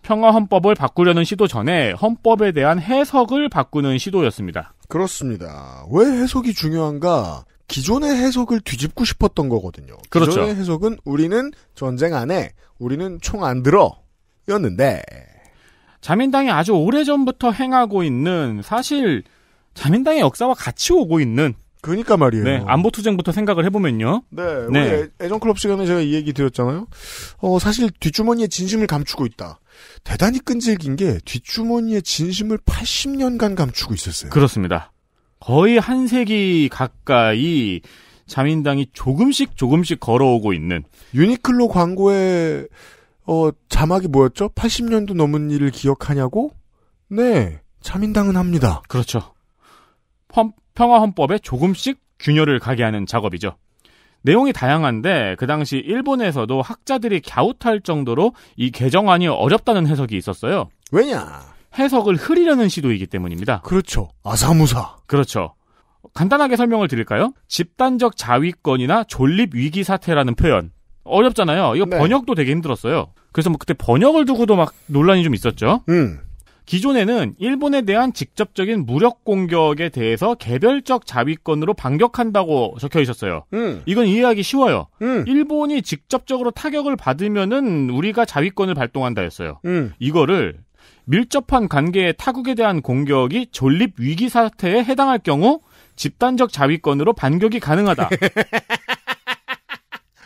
평화 헌법을 바꾸려는 시도 전에 헌법에 대한 해석을 바꾸는 시도였습니다. 그렇습니다. 왜 해석이 중요한가? 기존의 해석을 뒤집고 싶었던 거거든요. 그렇죠. 기존의 해석은 우리는 전쟁 안에 우리는 총 안 들어였는데 자민당이 아주 오래전부터 행하고 있는 사실 자민당의 역사와 같이 오고 있는 그러니까 말이에요. 네, 안보 투쟁부터 생각을 해보면요. 네, 네. 애정 클럽 시간에 제가 이 얘기 드렸잖아요. 어, 사실 뒷주머니에 진심을 감추고 있다. 대단히 끈질긴 게 뒷주머니에 진심을 80년간 감추고 있었어요. 그렇습니다. 거의 한 세기 가까이 자민당이 조금씩 조금씩 걸어오고 있는 유니클로 광고에 어, 자막이 뭐였죠? 80년도 넘은 일을 기억하냐고? 네, 자민당은 합니다. 그렇죠. 펌, 평화 헌법에 조금씩 균열을 가게 하는 작업이죠. 내용이 다양한데 그 당시 일본에서도 학자들이 갸웃할 정도로 이 개정안이 어렵다는 해석이 있었어요. 왜냐? 해석을 흐리려는 시도이기 때문입니다. 그렇죠. 아사무사. 그렇죠. 간단하게 설명을 드릴까요? 집단적 자위권이나 존립 위기 사태라는 표현. 어렵잖아요. 이거 네. 번역도 되게 힘들었어요. 그래서 뭐 그때 번역을 두고도 막 논란이 좀 있었죠. 음. 기존에는 일본에 대한 직접적인 무력 공격에 대해서 개별적 자위권으로 반격한다고 적혀 있었어요. 음. 이건 이해하기 쉬워요. 음. 일본이 직접적으로 타격을 받으면은 우리가 자위권을 발동한다였어요. 음. 이거를 밀접한 관계의 타국에 대한 공격이 존립 위기 사태에 해당할 경우 집단적 자위권으로 반격이 가능하다.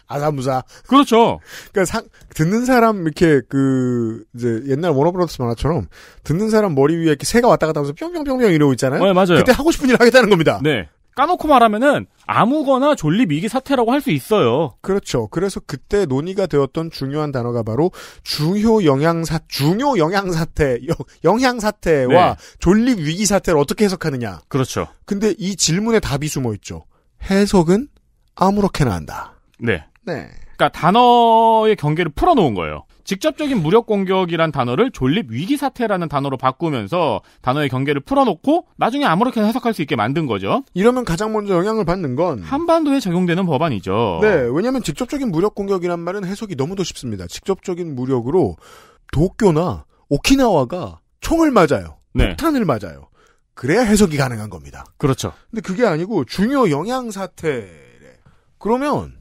아사무사. 그렇죠. 그러니까 상, 듣는 사람 이렇게 그 이제 옛날 워너브로스 만화처럼 듣는 사람 머리 위에 이렇게 새가 왔다 갔다 하면서 뿅뿅뿅뿅 이러고 있잖아요. 네, 맞아요. 그때 하고 싶은 일을 하겠다는 겁니다. 네. 까놓고 말하면은 아무거나 존립 위기 사태라고 할 수 있어요. 그렇죠. 그래서 그때 논의가 되었던 중요한 단어가 바로 중요 영향사 중요 영향 사태, 영향 사태와 네. 존립 위기 사태를 어떻게 해석하느냐. 그렇죠. 근데 이 질문에 답이 숨어 있죠. 해석은 아무렇게나 한다. 네. 네. 그러니까 단어의 경계를 풀어놓은 거예요. 직접적인 무력 공격이란 단어를 존립 위기 사태라는 단어로 바꾸면서 단어의 경계를 풀어놓고 나중에 아무렇게나 해석할 수 있게 만든 거죠. 이러면 가장 먼저 영향을 받는 건 한반도에 적용되는 법안이죠. 네, 왜냐하면 직접적인 무력 공격이란 말은 해석이 너무도 쉽습니다. 직접적인 무력으로 도쿄나 오키나와가 총을 맞아요. 네. 폭탄을 맞아요. 그래야 해석이 가능한 겁니다. 그렇죠. 근데 그게 아니고 중요 영향 사태 래 그러면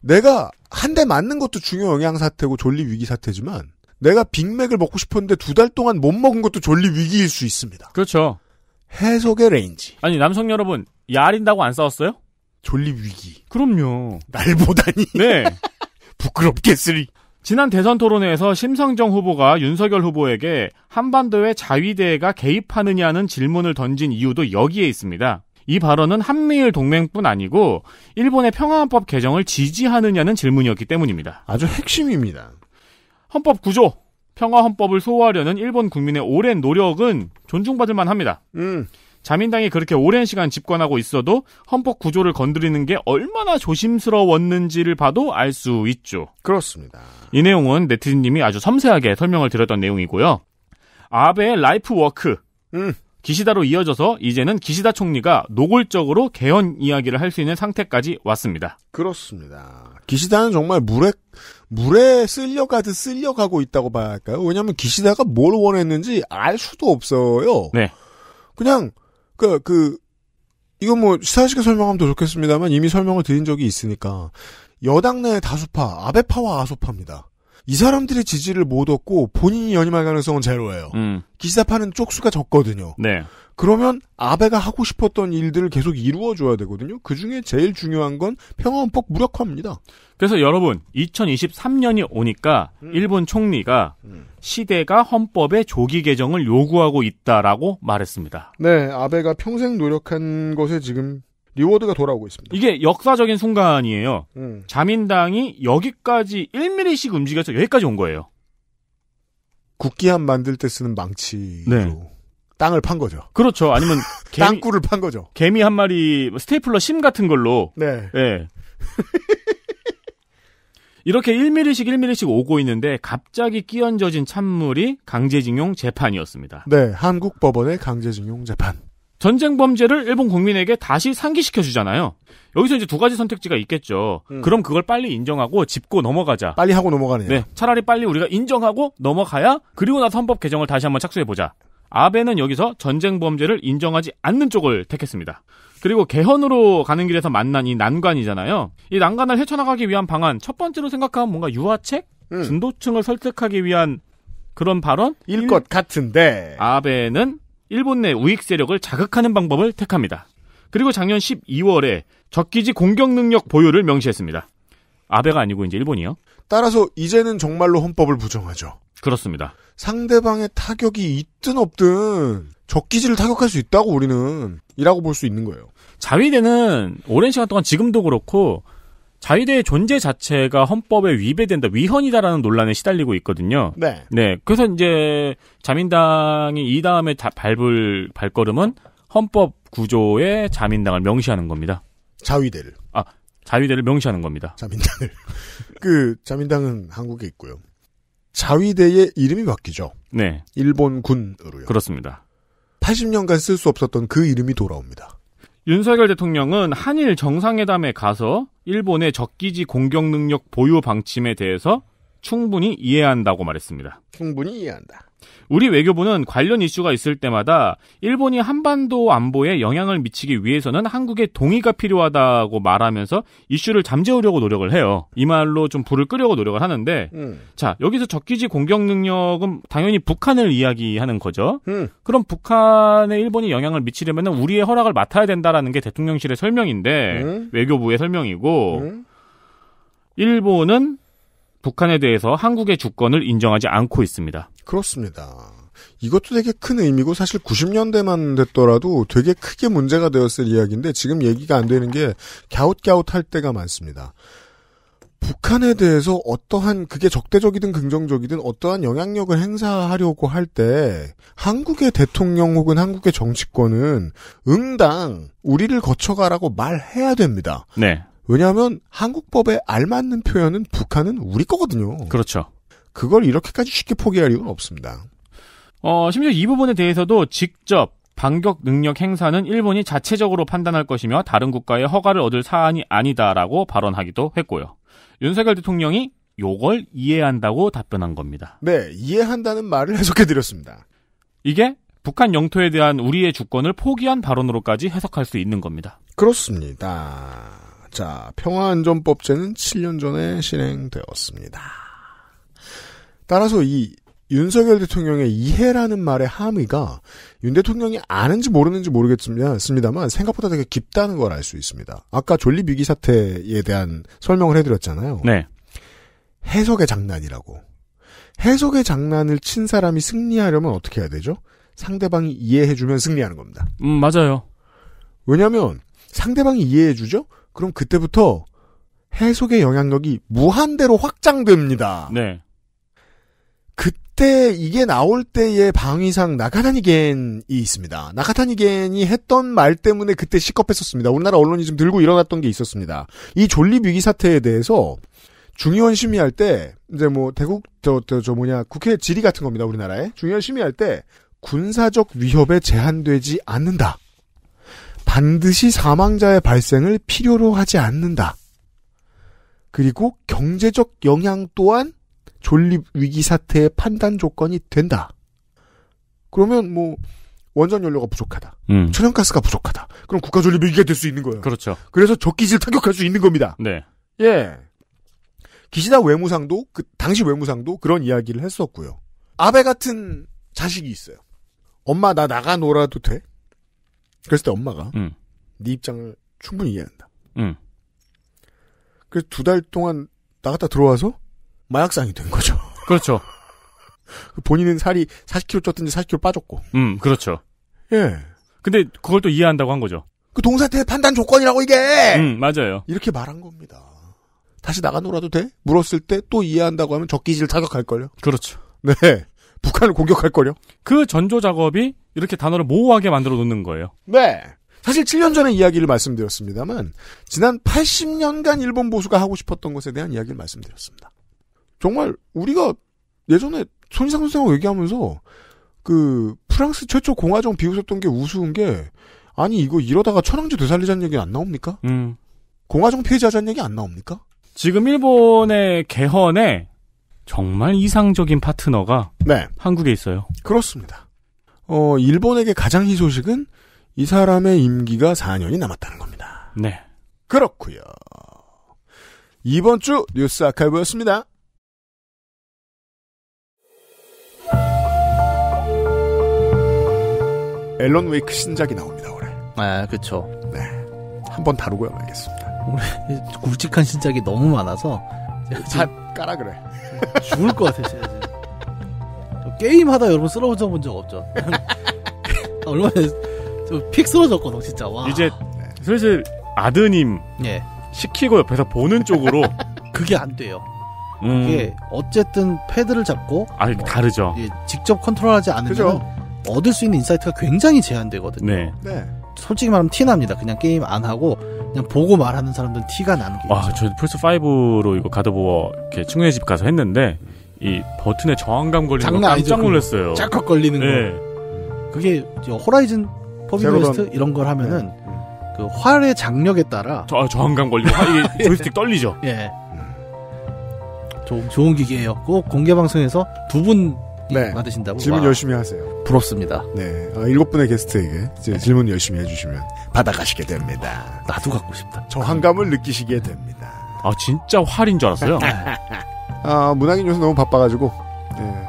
내가 한대 맞는 것도 중요 영양 사태고 졸리 위기 사태지만 내가 빅맥을 먹고 싶었는데 두 달 동안 못 먹은 것도 졸리 위기일 수 있습니다. 그렇죠. 해석의 레인지. 아니 남성 여러분 야린다고 안 싸웠어요? 졸리 위기. 그럼요. 날 보다니. 네. 부끄럽겠으리. 지난 대선 토론회에서 심상정 후보가 윤석열 후보에게 한반도의 자위대가 개입하느냐는 질문을 던진 이유도 여기에 있습니다. 이 발언은 한미일 동맹뿐 아니고 일본의 평화헌법 개정을 지지하느냐는 질문이었기 때문입니다. 아주 핵심입니다. 헌법 구조, 평화헌법을 소화하려는 일본 국민의 오랜 노력은 존중받을 만합니다. 음. 자민당이 그렇게 오랜 시간 집권하고 있어도 헌법 구조를 건드리는 게 얼마나 조심스러웠는지를 봐도 알 수 있죠. 그렇습니다. 이 내용은 네티즌님이 아주 섬세하게 설명을 드렸던 내용이고요. 아베의 라이프 워크, 음. 기시다로 이어져서 이제는 기시다 총리가 노골적으로 개헌 이야기를 할 수 있는 상태까지 왔습니다. 그렇습니다. 기시다는 정말 물에 물에 쓸려가듯 쓸려가고 있다고 봐야 할까요? 왜냐하면 기시다가 뭘 원했는지 알 수도 없어요. 네. 그냥 그그 그, 이건 뭐 시사식에 설명하면 더 좋겠습니다만 이미 설명을 드린 적이 있으니까 여당 내 다수파 아베파와 아소파입니다. 이 사람들의 지지를 못 얻고 본인이 연임할 가능성은 제로예요. 음. 기사파는 쪽수가 적거든요. 네. 그러면 아베가 하고 싶었던 일들을 계속 이루어줘야 되거든요. 그 중에 제일 중요한 건 평화헌법 무력화입니다. 그래서 여러분, 2023년이 오니까 음. 일본 총리가 음. 시대가 헌법의 조기 개정을 요구하고 있다라고 말했습니다. 네, 아베가 평생 노력한 것에 지금 리워드가 돌아오고 있습니다. 이게 역사적인 순간이에요. 음. 자민당이 여기까지 1mm씩 움직여서 여기까지 온 거예요. 국기함 만들 때 쓰는 망치로 네. 땅을 판 거죠. 그렇죠. 아니면 개미, 땅굴을 판 거죠. 개미 한 마리 뭐 스테이플러 심 같은 걸로. 네. 네. 이렇게 1mm씩 1mm씩 오고 있는데 갑자기 끼얹어진 찬물이 강제징용 재판이었습니다. 네, 한국 법원의 강제징용 재판. 전쟁 범죄를 일본 국민에게 다시 상기시켜 주잖아요. 여기서 이제 두 가지 선택지가 있겠죠. 음. 그럼 그걸 빨리 인정하고 짚고 넘어가자. 빨리 하고 넘어가네요. 네. 차라리 빨리 우리가 인정하고 넘어가야 그리고 나서 헌법 개정을 다시 한번 착수해 보자. 아베는 여기서 전쟁 범죄를 인정하지 않는 쪽을 택했습니다. 그리고 개헌으로 가는 길에서 만난 이 난관이잖아요. 이 난관을 헤쳐나가기 위한 방안 첫 번째로 생각한 뭔가 유화책, 음. 중도층을 설득하기 위한 그런 발언? 일 것 같은데 아베는 일본 내 우익 세력을 자극하는 방법을 택합니다. 그리고 작년 12월에 적기지 공격 능력 보유를 명시했습니다. 아베가 아니고 이제 일본이요. 따라서 이제는 정말로 헌법을 부정하죠. 그렇습니다. 상대방의 타격이 있든 없든 적기지를 타격할 수 있다고 우리는 이라고 볼 수 있는 거예요. 자위대는 오랜 시간 동안 지금도 그렇고 자위대의 존재 자체가 헌법에 위배된다, 위헌이다라는 논란에 시달리고 있거든요. 네. 네. 그래서 이제 자민당이 이 다음에 다 밟을 발걸음은 헌법 구조에 자민당을 명시하는 겁니다. 자위대를. 아, 자위대를 명시하는 겁니다. 자민당을. 그 자민당은 한국에 있고요. 자위대의 이름이 바뀌죠. 네. 일본군으로요. 그렇습니다. 80년간 쓸 수 없었던 그 이름이 돌아옵니다. 윤석열 대통령은 한일 정상회담에 가서 일본의 적기지 공격 능력 보유 방침에 대해서 충분히 이해한다고 말했습니다. 충분히 이해한다. 우리 외교부는 관련 이슈가 있을 때마다 일본이 한반도 안보에 영향을 미치기 위해서는 한국의 동의가 필요하다고 말하면서 이슈를 잠재우려고 노력을 해요. 이 말로 좀 불을 끄려고 노력을 하는데 음. 자 여기서 적기지 공격 능력은 당연히 북한을 이야기하는 거죠. 음. 그럼 북한에 일본이 영향을 미치려면 우리의 허락을 맡아야 된다라는 게 대통령실의 설명인데 음. 외교부의 설명이고 음. 일본은 북한에 대해서 한국의 주권을 인정하지 않고 있습니다. 그렇습니다. 이것도 되게 큰 의미고 사실 90년대만 됐더라도 되게 크게 문제가 되었을 이야기인데 지금 얘기가 안 되는 게 갸웃갸웃 할 때가 많습니다. 북한에 대해서 어떠한 그게 적대적이든 긍정적이든 어떠한 영향력을 행사하려고 할 때 한국의 대통령 혹은 한국의 정치권은 응당 우리를 거쳐가라고 말해야 됩니다. 네. 왜냐하면 한국법에 알맞는 표현은 북한은 우리 거거든요. 그렇죠. 그걸 이렇게까지 쉽게 포기할 이유는 없습니다. 어, 심지어 이 부분에 대해서도 직접 반격 능력 행사는 일본이 자체적으로 판단할 것이며 다른 국가의 허가를 얻을 사안이 아니다라고 발언하기도 했고요. 윤석열 대통령이 요걸 이해한다고 답변한 겁니다. 네, 이해한다는 말을 해석해 드렸습니다. 이게 북한 영토에 대한 우리의 주권을 포기한 발언으로까지 해석할 수 있는 겁니다. 그렇습니다. 자, 평화안전법제는 7년 전에 실행되었습니다. 따라서 이 윤석열 대통령의 이해라는 말의 함의가 윤 대통령이 아는지 모르는지 모르겠습니다만 생각보다 되게 깊다는 걸 알 수 있습니다. 아까 졸립 위기 사태에 대한 설명을 해드렸잖아요. 네. 해석의 장난이라고. 해석의 장난을 친 사람이 승리하려면 어떻게 해야 되죠? 상대방이 이해해주면 승리하는 겁니다. 음, 맞아요. 왜냐면 상대방이 이해해주죠? 그럼 그때부터 해석의 영향력이 무한대로 확장됩니다. 네. 그때 이게 나올 때의 방위상 나카타니겐이 있습니다. 나카타니겐이 했던 말 때문에 그때 시겁했었습니다. 우리나라 언론이 좀 들고 일어났던 게 있었습니다. 이 존립 위기 사태에 대해서 중의원 심의할 때 이제 뭐 대국 저저 저 뭐냐 국회 질의 같은 겁니다. 우리나라에 중의원 심의할 때 군사적 위협에 제한되지 않는다. 반드시 사망자의 발생을 필요로 하지 않는다. 그리고 경제적 영향 또한 존립 위기 사태의 판단 조건이 된다. 그러면 뭐 원전 연료가 부족하다. 음. 천연가스가 부족하다. 그럼 국가 존립 위기가 될 수 있는 거예요. 그렇죠. 그래서 적기질 타격할 수 있는 겁니다. 네. 예. 기시다 외무상도 그 당시 외무상도 그런 이야기를 했었고요. 아베 같은 자식이 있어요. 엄마 나 나가 놀아도 돼? 그랬을 때 엄마가 음. 네 입장을 충분히 이해한다. 음. 그래서 두 달 동안 나갔다 들어와서 마약상이 된 거죠. 그렇죠. 그 본인은 살이 40kg 쪘든지 40kg 빠졌고. 음, 그렇죠. 예. 근데 그걸 또 이해한다고 한 거죠. 그 동사태의 판단 조건이라고 이게. 음, 맞아요. 이렇게 말한 겁니다. 다시 나가 놀아도 돼? 물었을 때 또 이해한다고 하면 적기지를 타격할 걸요. 그렇죠. 네. 북한을 공격할 걸요. 그 전조 작업이 이렇게 단어를 모호하게 만들어 놓는 거예요. 네. 사실 7년 전에 이야기를 말씀드렸습니다만 지난 80년간 일본 보수가 하고 싶었던 것에 대한 이야기를 말씀드렸습니다. 정말 우리가 예전에 손희상 선생하고 얘기하면서 그 프랑스 최초 공화정 비웃었던 게 우스운 게 아니 이거 이러다가 천황제 되살리자는 얘기 안 나옵니까? 음. 공화정 피해자자는 얘기 안 나옵니까? 지금 일본의 개헌에 정말 이상적인 파트너가 네. 한국에 있어요. 그렇습니다. 어, 일본에게 가장 희소식은 이 사람의 임기가 4년이 남았다는 겁니다. 네. 그렇고요. 이번 주 뉴스 아카이브였습니다. 앨런 웨이크 신작이 나옵니다 올해. 아그쵸 네, 한번 다루고요 알겠습니다. 올해 굵직한 신작이 너무 많아서 잘 까라 그래. 죽을 것 같아요 진짜. 게임하다 여러분 쓰러져 본 적 없죠? 얼마 전에 픽 쓰러졌거든 진짜 와. 이제 슬슬 아드님 예. 시키고 옆에서 보는 쪽으로 그게 안 돼요. 음. 이게 어쨌든 패드를 잡고 아니 다르죠. 예, 직접 컨트롤하지 않으면 그죠? 얻을 수 있는 인사이트가 굉장히 제한되거든요. 네. 네. 솔직히 말하면 티납니다. 그냥 게임 안 하고 그냥 보고 말하는 사람들은 티가 나는 게. 와, 저 플스 5로 이거 가드보어 이렇게 충의 집 가서 했는데 이 버튼에 저항감 걸리는 거 깜짝 놀랐어요. 짤컥 걸리는 네. 거. 그게 호라이즌 퍼비웨스트 이런 걸 하면은 네. 그 활의 장력에 따라 저, 아, 저항감 걸리고 이 예. 조이스틱 떨리죠. 예. 네. 좋은 기계예요. 꼭 공개 방송에서 두분 네. 예, 받으신다면 질문 와. 열심히 하세요. 부럽습니다. 네, 아, 일곱 분의 게스트에게 이 네. 질문 열심히 해주시면 받아가시게 됩니다. 나도 갖고 싶다. 저항감을 느끼시게 됩니다. 아 진짜 활인 줄 알았어요. 아 문학인 요새 너무 바빠가지고 네.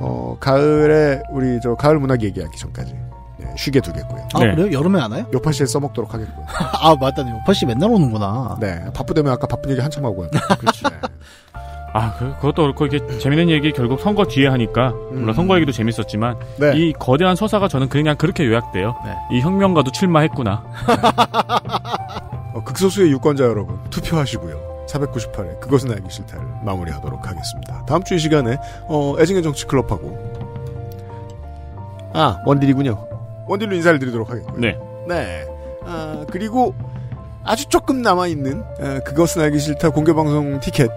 어, 가을에 우리 저 가을 문학 얘기하기 전까지 네, 쉬게 두겠고요. 아 네. 그래요? 여름에 안 와요? 요파씨에 써먹도록 하겠고요. 아 맞다, 요파씨 맨날 오는구나. 네, 바쁘다면 아까 바쁜 얘기 한참 하고요. 그렇지. 네. 아, 그, 그것도 그렇고 이게 재밌는 얘기 결국 선거 뒤에 하니까 물론 선거 음. 얘기도 재밌었지만 네. 이 거대한 서사가 저는 그냥 그렇게 요약돼요. 네. 이 혁명가도 출마했구나. 어, 극소수의 유권자 여러분 투표하시고요. 498회 그것은 알기 싫다를 마무리하도록 하겠습니다. 다음 주이 시간에 어, 애증의 정치 클럽하고 아 원딜이군요. 원딜로 인사를 드리도록 하겠고요. 네. 네. 아, 그리고 아주 조금 남아 있는 그것은 알기 싫다 공개 방송 티켓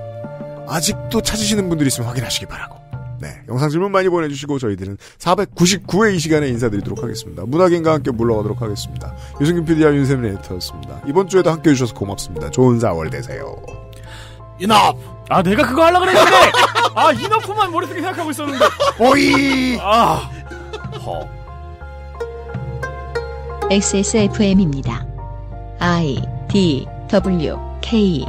아직도 찾으시는 분들이 있으면 확인하시기 바라고. 네. 영상 질문 많이 보내주시고 저희들은 499회 이 시간에 인사드리도록 하겠습니다. 문학인과 함께 물러가도록 하겠습니다. 유승균 PD와 윤세민 에디터였습니다. 이번 주에도 함께 해주셔서 고맙습니다. 좋은 4월 되세요. 이너 아, 내가 그거 하려고 그랬는데! 아, 이너프만 머릿속에 생각하고 있었는데! 오이! 아! 허. XSFM입니다. I, D, W, K.